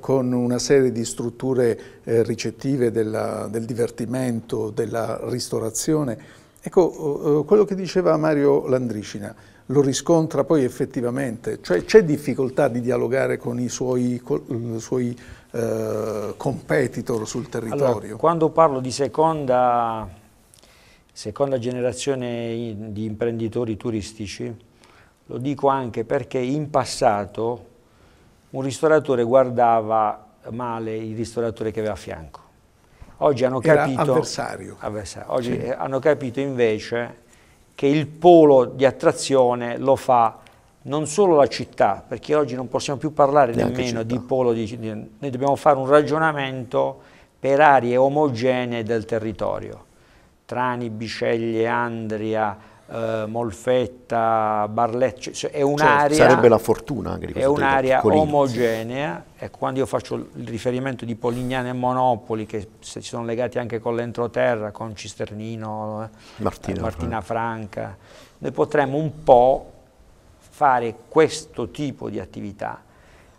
con una serie di strutture ricettive della, del divertimento, della ristorazione. Ecco, oh, oh, quello che diceva Mario Landricina, lo riscontra poi effettivamente, cioè c'è difficoltà di dialogare con i suoi, con, mm, suoi eh, competitor sul territorio? Allora, quando parlo di seconda, seconda generazione di imprenditori turistici, lo dico anche perché in passato un ristoratore guardava male il ristoratore che aveva a fianco. Oggi hanno capito, avversario. Avversario. Oggi sì. hanno capito invece che il polo di attrazione lo fa non solo la città, perché oggi non possiamo più parlare Neanche nemmeno città. di polo, di, di, noi dobbiamo fare un ragionamento per aree omogenee del territorio. Trani, Biceglie, Andria, eh, Molfetta, Barletta, cioè è cioè, un'area... Cioè, sarebbe la fortuna anche di È un'area omogenea e quando io faccio il riferimento di Polignano e Monopoli, che si sono legati anche con l'entroterra, con Cisternino, Martina, eh, Martina Franca, noi potremmo un po' fare questo tipo di attività.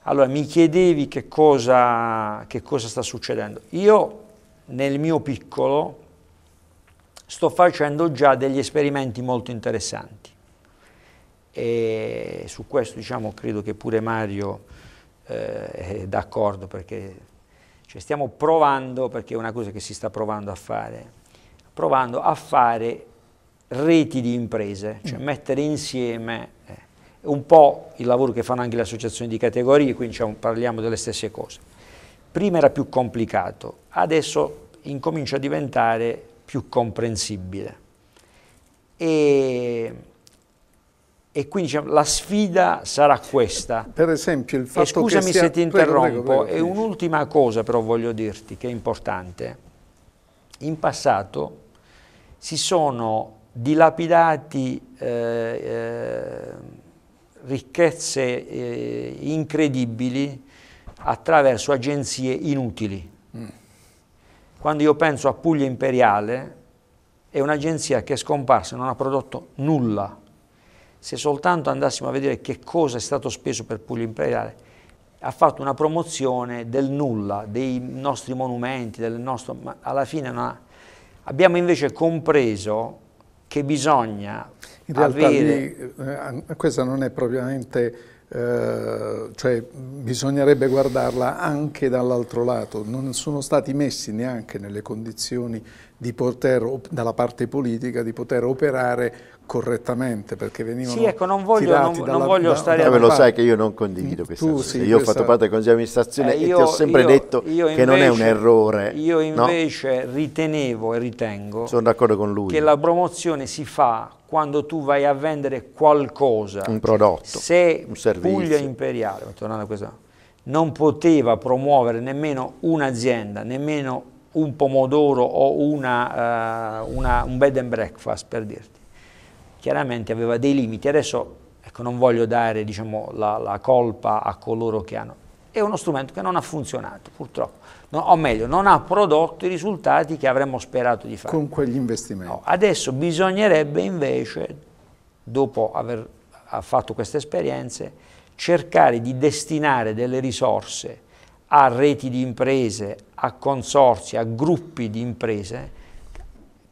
Allora mi chiedevi che cosa, che cosa sta succedendo. Io nel mio piccolo sto facendo già degli esperimenti molto interessanti e su questo diciamo, credo che pure Mario eh, è d'accordo perché cioè, stiamo provando, perché è una cosa che si sta provando a fare, provando a fare reti di imprese, cioè mm. mettere insieme... Eh, un po' il lavoro che fanno anche le associazioni di categorie, quindi diciamo, parliamo delle stesse cose. Prima era più complicato, adesso incomincia a diventare più comprensibile. E, e quindi diciamo, la sfida sarà questa. Per esempio il fatto e scusami che sia... se ti interrompo, prego, prego, è un'ultima cosa però voglio dirti che è importante. In passato si sono dilapidati eh, eh, ricchezze eh, incredibili attraverso agenzie inutili. Mm. Quando io penso a Puglia Imperiale, è un'agenzia che è scomparsa, non ha prodotto nulla. Se soltanto andassimo a vedere che cosa è stato speso per Puglia Imperiale, ha fatto una promozione del nulla, dei nostri monumenti, del nostro, ma alla fine ha... abbiamo invece compreso che bisogna in realtà lì, eh, questa non è propriamente, eh, cioè bisognerebbe guardarla anche dall'altro lato, non sono stati messi neanche nelle condizioni di poter, dalla parte politica, di poter operare correttamente perché venivano sì, ecco, non voglio, non, dalla, non voglio stare da, a... Lo sai che io non condivido mm, questa tu, sì, io questa... ho fatto parte del Consiglio di amministrazione eh, io, e ti ho sempre io, detto io invece, che non è un errore. Io invece no? ritenevo e ritengo Sono d'accordo con lui. che la promozione si fa quando tu vai a vendere qualcosa, un prodotto, se un servizio. Puglia Imperiale, tornando a questa, non poteva promuovere nemmeno un'azienda, nemmeno un pomodoro o una, uh, una, un bed and breakfast per dirti. Chiaramente aveva dei limiti, adesso ecco, non voglio dare diciamo, la, la colpa a coloro che hanno, è uno strumento che non ha funzionato purtroppo no, o meglio, non ha prodotto i risultati che avremmo sperato di fare. Con quegli investimenti. No, adesso bisognerebbe invece, dopo aver fatto queste esperienze, cercare di destinare delle risorse a reti di imprese, a consorzi, a gruppi di imprese,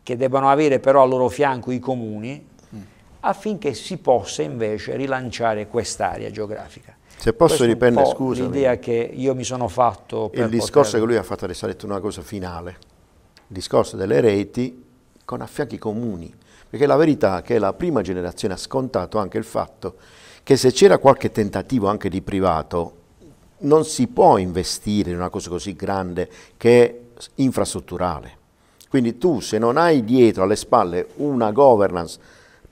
che debbano avere però al loro fianco i comuni, mm. affinché si possa invece rilanciare quest'area geografica. Se posso riprendere, scusa. L'idea che io mi sono fatto per Il discorso poter... che lui ha fatto adesso, ha detto una cosa finale. Il discorso delle reti con affianchi comuni. Perché la verità è che la prima generazione ha scontato anche il fatto che se c'era qualche tentativo anche di privato, non si può investire in una cosa così grande che è infrastrutturale. Quindi tu se non hai dietro alle spalle una governance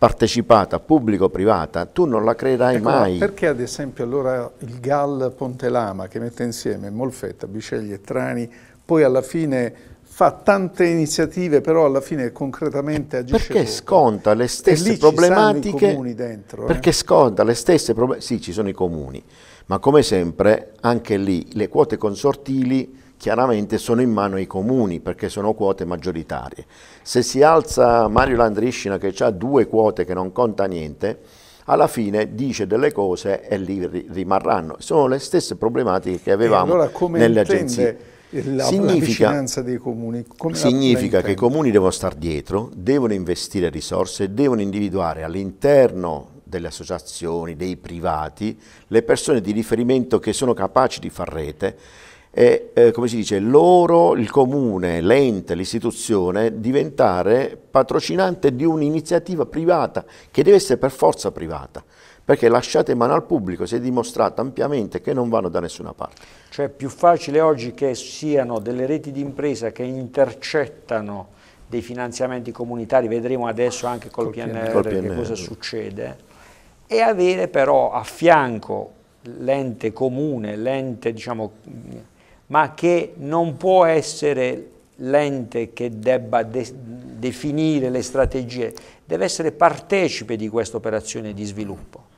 partecipata pubblico-privata, tu non la creerai ecco, mai. Perché ad esempio allora il GAL Pontelama che mette insieme Molfetta, Biceglie e Trani, poi alla fine fa tante iniziative, però alla fine concretamente agisce Perché poco. Eh? sconta le stesse problematiche... Dentro, perché eh? sconta le stesse problematiche... Sì, ci sono i comuni, ma come sempre anche lì le quote consortili chiaramente sono in mano ai comuni perché sono quote maggioritarie. Se si alza Mario Landriscina che ha due quote che non conta niente, alla fine dice delle cose e lì rimarranno. Sono le stesse problematiche che avevamo allora nelle agenzie. La, significa, la dei comuni. Come significa che i comuni devono stare dietro, devono investire risorse, devono individuare all'interno delle associazioni, dei privati, le persone di riferimento che sono capaci di far rete, e eh, come si dice, loro, il comune, l'ente, l'istituzione, diventare patrocinante di un'iniziativa privata che deve essere per forza privata perché lasciate in mano al pubblico si è dimostrato ampiamente che non vanno da nessuna parte. Cioè è più facile oggi che siano delle reti di impresa che intercettano dei finanziamenti comunitari, vedremo adesso anche col, col PNR, col PNR. che cosa succede, e avere però a fianco l'ente comune, l'ente diciamo ma che non può essere l'ente che debba de definire le strategie, deve essere partecipe di questa operazione di sviluppo.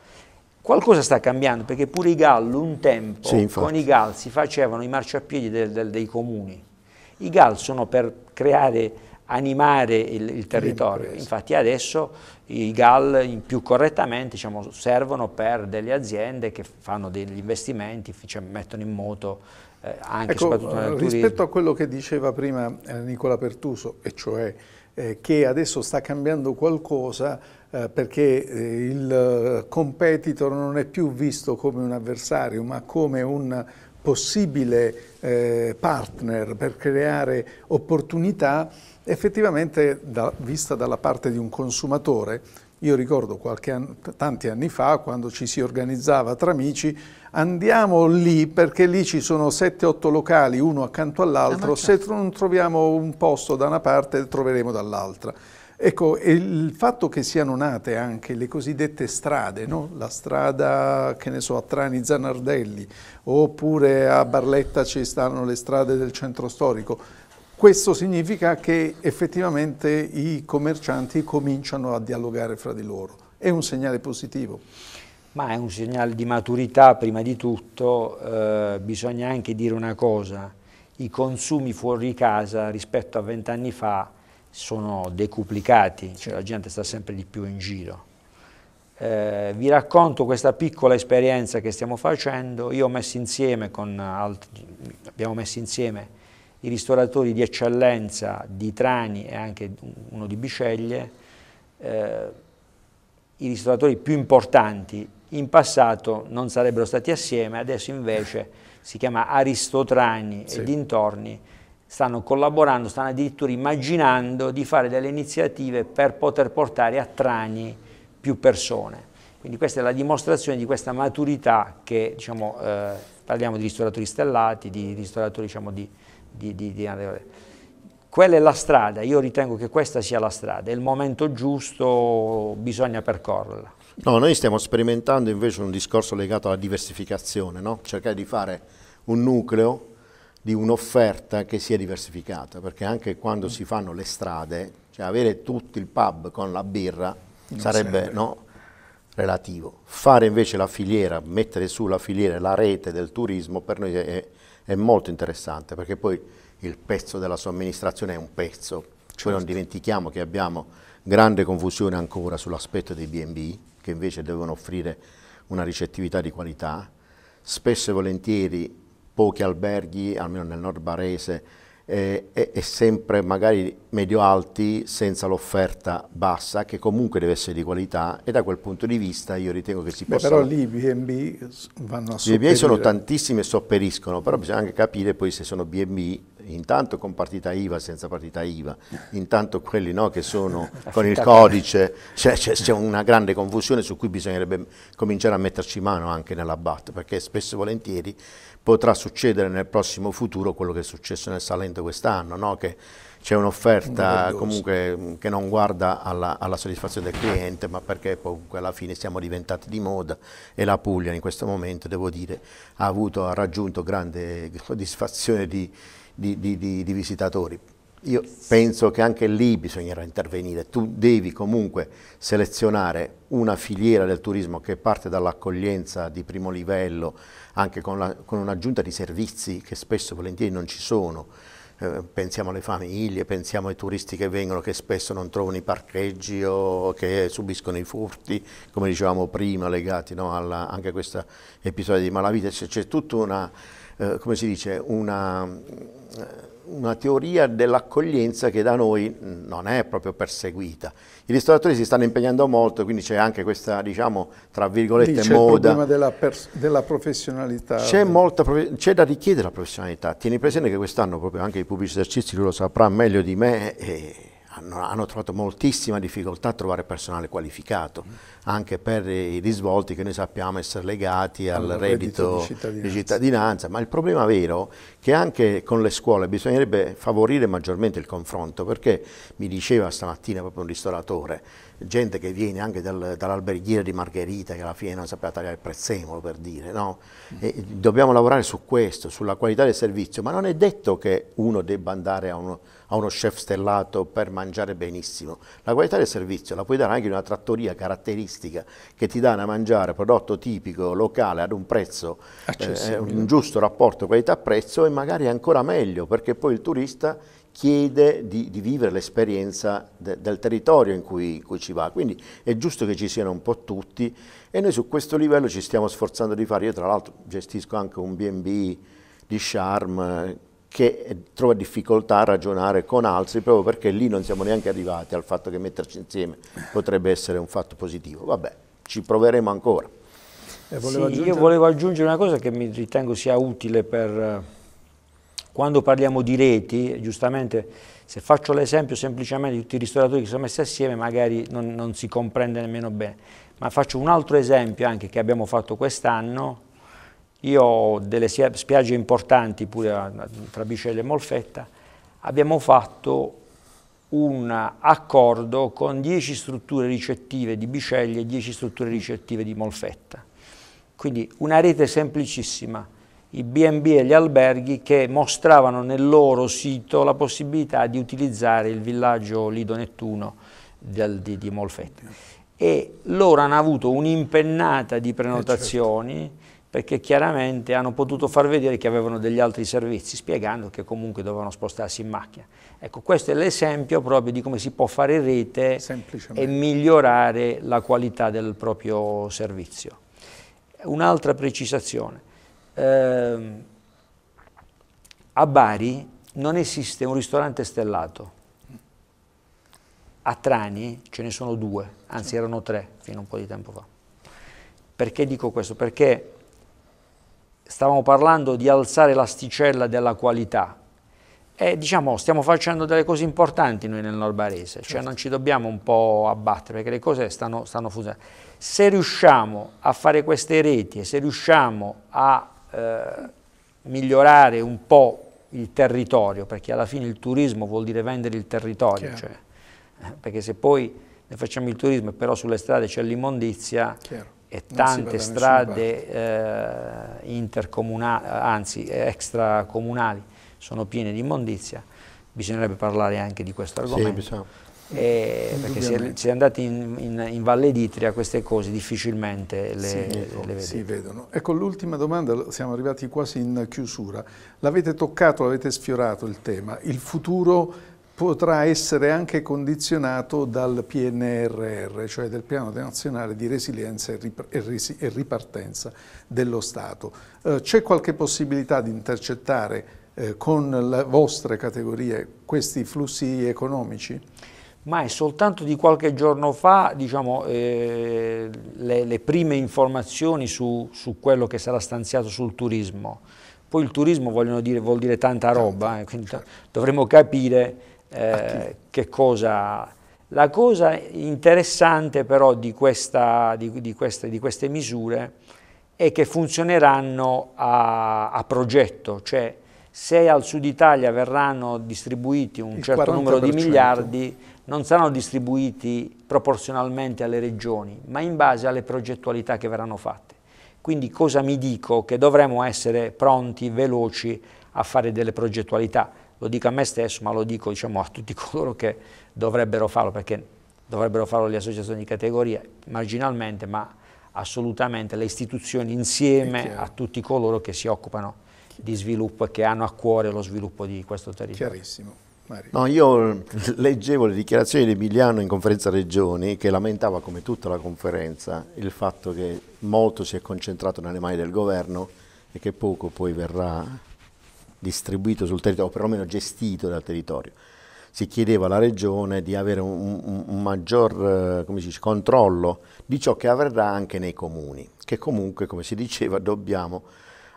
Qualcosa sta cambiando, perché pure i GAL un tempo sì, con i GAL si facevano i marciapiedi del, del, dei comuni. I GAL sono per creare, animare il, il territorio, infatti adesso i GAL più correttamente diciamo, servono per delle aziende che fanno degli investimenti, cioè mettono in moto eh, anche ecco, soprattutto nel eh, turismo. Rispetto a quello che diceva prima eh, Nicola Pertuso, e cioè eh, che adesso sta cambiando qualcosa eh, perché eh, il competitor non è più visto come un avversario ma come un possibile eh, partner per creare opportunità, effettivamente da, vista dalla parte di un consumatore, io ricordo qualche an tanti anni fa quando ci si organizzava tra amici andiamo lì perché lì ci sono 7-8 locali uno accanto all'altro, ah, se non troviamo un posto da una parte troveremo dall'altra. Ecco, il fatto che siano nate anche le cosiddette strade, no? la strada che ne so, a Trani Zanardelli, oppure a Barletta ci stanno le strade del centro storico, questo significa che effettivamente i commercianti cominciano a dialogare fra di loro, è un segnale positivo ma è un segnale di maturità prima di tutto, eh, bisogna anche dire una cosa, i consumi fuori casa rispetto a vent'anni fa sono decuplicati, cioè la gente sta sempre di più in giro. Eh, vi racconto questa piccola esperienza che stiamo facendo, io ho messo insieme con altri, abbiamo messo insieme i ristoratori di eccellenza di Trani e anche uno di Biceglie, eh, i ristoratori più importanti in passato non sarebbero stati assieme, adesso invece si chiama Aristotrani sì. e dintorni, stanno collaborando, stanno addirittura immaginando di fare delle iniziative per poter portare a Trani più persone. Quindi questa è la dimostrazione di questa maturità che, diciamo, eh, parliamo di ristoratori stellati, di ristoratori, diciamo, di, di, di, di quella è la strada, io ritengo che questa sia la strada, è il momento giusto, bisogna percorrerla. No, noi stiamo sperimentando invece un discorso legato alla diversificazione, no? cercare di fare un nucleo di un'offerta che sia diversificata, perché anche quando mm. si fanno le strade, cioè avere tutto il pub con la birra non sarebbe no, relativo. Fare invece la filiera, mettere sulla filiera la rete del turismo per noi è, è molto interessante, perché poi il pezzo della somministrazione è un pezzo, cioè certo. non dimentichiamo che abbiamo grande confusione ancora sull'aspetto dei B&B, che invece devono offrire una ricettività di qualità. Spesso e volentieri pochi alberghi, almeno nel nord barese, eh, e, e, sempre magari medio-alti senza l'offerta bassa che comunque deve essere di qualità e da quel punto di vista io ritengo che si possa... Però lì i B&B vanno a sopperire. I B&B sono tantissimi e sopperiscono, però bisogna anche capire poi se sono B&B intanto con partita IVA, senza partita IVA, intanto quelli no, che sono con il codice, c'è, cioè, una grande confusione su cui bisognerebbe cominciare a metterci mano anche nella BAT, perché spesso e volentieri potrà succedere nel prossimo futuro quello che è successo nel Salento quest'anno, no? che c'è un'offerta comunque mm, che non guarda alla, alla, soddisfazione del cliente, ma perché comunque alla fine siamo diventati di moda e la Puglia in questo momento, devo dire, ha, avuto, ha raggiunto grande soddisfazione di, di, di, di visitatori. Io penso che anche lì bisognerà intervenire. Tu devi comunque selezionare una filiera del turismo che parte dall'accoglienza di primo livello, anche con, con un'aggiunta di servizi che spesso e volentieri non ci sono. Eh, pensiamo alle famiglie, pensiamo ai turisti che vengono che spesso non trovano i parcheggi o che subiscono i furti, come dicevamo prima, legati no, alla, anche a questo episodio di malavita. C'è, tutta una, eh, come si dice, una... Eh, una teoria dell'accoglienza che da noi non è proprio perseguita. I ristoratori si stanno impegnando molto, quindi c'è anche questa, diciamo, tra virgolette, c'è moda. C'è il problema della, della professionalità. C'è, molta, c'è da richiedere la professionalità. Tieni presente che quest'anno proprio anche i pubblici esercizi, lui lo saprà meglio di me, e eh, hanno trovato moltissima difficoltà a trovare personale qualificato, anche per i risvolti che noi sappiamo essere legati al, al reddito, reddito di, cittadinanza. di, cittadinanza. ma il problema vero è che anche con le scuole bisognerebbe favorire maggiormente il confronto, perché mi diceva stamattina proprio un ristoratore, gente che viene anche dal, dall'alberghiere di Margherita che alla fine non sapeva tagliare il prezzemolo per dire, no? E dobbiamo lavorare su questo, sulla qualità del servizio, ma non è detto che uno debba andare a uno, a uno chef stellato per mangiare benissimo. La qualità del servizio la puoi dare anche in una trattoria caratteristica che ti dà da mangiare prodotto tipico locale ad un prezzo, eh, un giusto rapporto qualità-prezzo e magari ancora meglio perché poi il turista chiede di, di vivere l'esperienza de, del territorio in cui, in cui, ci va. Quindi è giusto che ci siano un po' tutti e noi su questo livello ci stiamo sforzando di fare. Io tra l'altro gestisco anche un B&B di Charm che trova difficoltà a ragionare con altri proprio perché lì non siamo neanche arrivati al fatto che metterci insieme potrebbe essere un fatto positivo. Vabbè, ci proveremo ancora. Eh, volevo sì, io volevo aggiungere una cosa che mi ritengo sia utile per quando parliamo di reti, giustamente, se faccio l'esempio semplicemente di tutti i ristoratori che sono messi assieme, magari non, non si comprende nemmeno bene. Ma faccio un altro esempio anche che abbiamo fatto quest'anno, io ho delle spiagge importanti pure tra Bicelle e Molfetta, abbiamo fatto un accordo con 10 strutture ricettive di Biceglie e 10 strutture ricettive di Molfetta. Quindi una rete semplicissima i B&B e gli alberghi che mostravano nel loro sito la possibilità di utilizzare il villaggio Lido Nettuno del, di, di Molfetta. E loro hanno avuto un'impennata di prenotazioni eh certo. perché chiaramente hanno potuto far vedere che avevano degli altri servizi, spiegando che comunque dovevano spostarsi in macchina. Ecco, questo è l'esempio proprio di come si può fare rete e migliorare la qualità del proprio servizio. Un'altra precisazione eh, a Bari non esiste un ristorante stellato. A Trani ce ne sono due, anzi erano tre fino a un po' di tempo fa. Perché dico questo? Perché stavamo parlando di alzare l'asticella della qualità e diciamo stiamo facendo delle cose importanti noi nel Norbarese, cioè certo. non ci dobbiamo un po' abbattere perché le cose stanno, stanno funzionando. Se riusciamo a fare queste reti e se riusciamo a eh, migliorare un po' il territorio, perché alla fine il turismo vuol dire vendere il territorio, cioè, eh, perché se poi ne facciamo il turismo e però sulle strade c'è l'immondizia e tante strade eh, intercomunali, anzi extracomunali sono piene di immondizia, bisognerebbe parlare anche di questo argomento. Sì, eh, perché se, è, si in, in, in Valle d'Itria, queste cose difficilmente le, si, vedono, le si vedono. Ecco, l'ultima domanda, siamo arrivati quasi in chiusura. L'avete toccato, l'avete sfiorato il tema, il futuro potrà essere anche condizionato dal PNRR, cioè del Piano Nazionale di Resilienza e Ripartenza dello Stato. Eh, c'è qualche possibilità di intercettare eh, con le vostre categorie questi flussi economici? ma è soltanto di qualche giorno fa diciamo, eh, le, le, prime informazioni su, su, quello che sarà stanziato sul turismo. Poi il turismo dire, vuol dire tanta certo, roba, eh, quindi certo. dovremo capire eh, che cosa... La cosa interessante però di, questa, di, di, queste, di queste, misure è che funzioneranno a, a progetto, cioè se al sud Italia verranno distribuiti un certo numero di miliardi, non saranno distribuiti proporzionalmente alle regioni, ma in base alle progettualità che verranno fatte. Quindi cosa mi dico? Che dovremo essere pronti, veloci a fare delle progettualità. Lo dico a me stesso, ma lo dico diciamo, a tutti coloro che dovrebbero farlo, perché dovrebbero farlo le associazioni di categoria, marginalmente, ma assolutamente le istituzioni insieme a tutti coloro che si occupano di sviluppo e che hanno a cuore lo sviluppo di questo territorio. Chiarissimo. Mario. No, io leggevo le dichiarazioni di Emiliano in conferenza regioni che lamentava come tutta la conferenza il fatto che molto si è concentrato nelle mani del governo e che poco poi verrà distribuito sul territorio, o perlomeno gestito dal territorio. Si chiedeva alla regione di avere un, un, un maggior eh, dice, controllo di ciò che avverrà anche nei comuni, che comunque, come si diceva, dobbiamo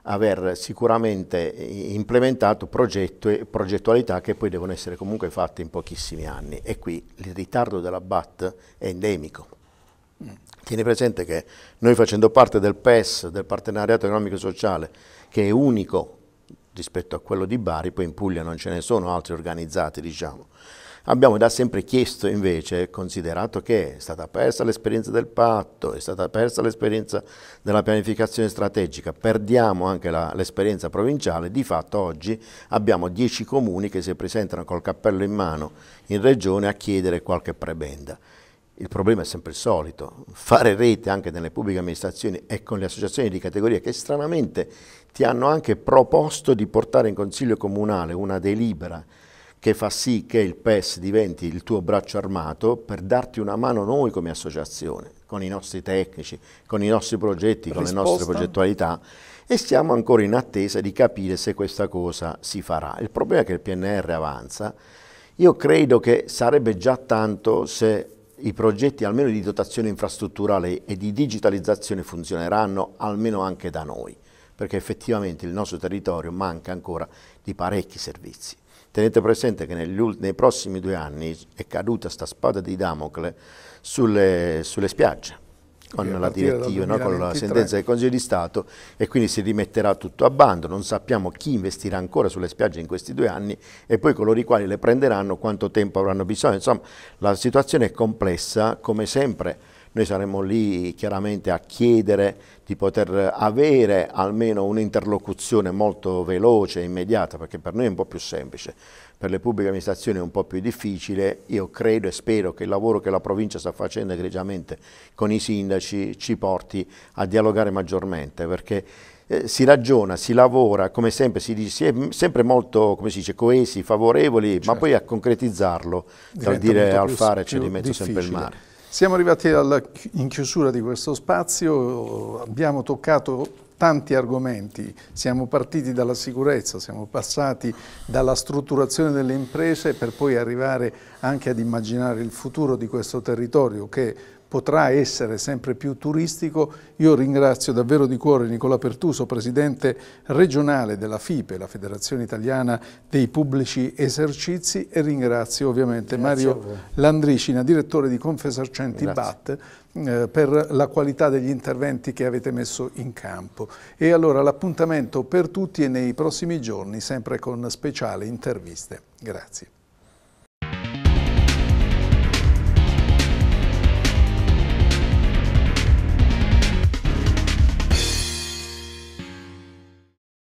aver sicuramente implementato progetto progettualità che poi devono essere comunque fatte in pochissimi anni e qui il ritardo della BAT è endemico. Tieni presente che noi facendo parte del PES, del Partenariato Economico Sociale, che è unico rispetto a quello di Bari, poi in Puglia non ce ne sono altri organizzati, diciamo. Abbiamo da sempre chiesto invece, considerato che è stata persa l'esperienza del patto, è stata persa l'esperienza della pianificazione strategica, perdiamo anche l'esperienza provinciale, di fatto oggi abbiamo dieci comuni che si presentano col cappello in mano in regione a chiedere qualche prebenda. Il problema è sempre il solito, fare rete anche nelle pubbliche amministrazioni e con le associazioni di categoria che stranamente ti hanno anche proposto di portare in consiglio comunale una delibera che fa sì che il PES diventi il tuo braccio armato per darti una mano noi come associazione, con i nostri tecnici, con i nostri progetti, Risposta. con le nostre progettualità e siamo ancora in attesa di capire se questa cosa si farà. Il problema è che il PNR avanza, io credo che sarebbe già tanto se i progetti almeno di dotazione infrastrutturale e di digitalizzazione funzioneranno almeno anche da noi, perché effettivamente il nostro territorio manca ancora di parecchi servizi. Tenete presente che nei prossimi due anni è caduta sta spada di Damocle sulle, sulle spiagge con la direttiva, no? con la sentenza del Consiglio di Stato e quindi si rimetterà tutto a bando, non sappiamo chi investirà ancora sulle spiagge in questi due anni e poi coloro i quali le prenderanno quanto tempo avranno bisogno, insomma la situazione è complessa come sempre noi saremmo lì chiaramente a chiedere di poter avere almeno un'interlocuzione molto veloce, e immediata, perché per noi è un po' più semplice, per le pubbliche amministrazioni è un po' più difficile. Io credo e spero che il lavoro che la provincia sta facendo egregiamente con i sindaci ci porti a dialogare maggiormente, perché eh, si ragiona, si lavora, come sempre si dice, si è sempre molto come si dice, coesi, favorevoli, certo. ma poi a concretizzarlo, dal dire al fare c'è di mezzo sempre il mare. Siamo arrivati alla, in chiusura di questo spazio, abbiamo toccato tanti argomenti, siamo partiti dalla sicurezza, siamo passati dalla strutturazione delle imprese per poi arrivare anche ad immaginare il futuro di questo territorio che potrà essere sempre più turistico. Io ringrazio davvero di cuore Nicola Pertuso, presidente regionale della FIPE, la Federazione Italiana dei Pubblici Esercizi e ringrazio ovviamente Grazie Mario Landricina, direttore di Confesarcenti Grazie. BAT eh, per la qualità degli interventi che avete messo in campo. E allora l'appuntamento per tutti e nei prossimi giorni sempre con speciali interviste. Grazie.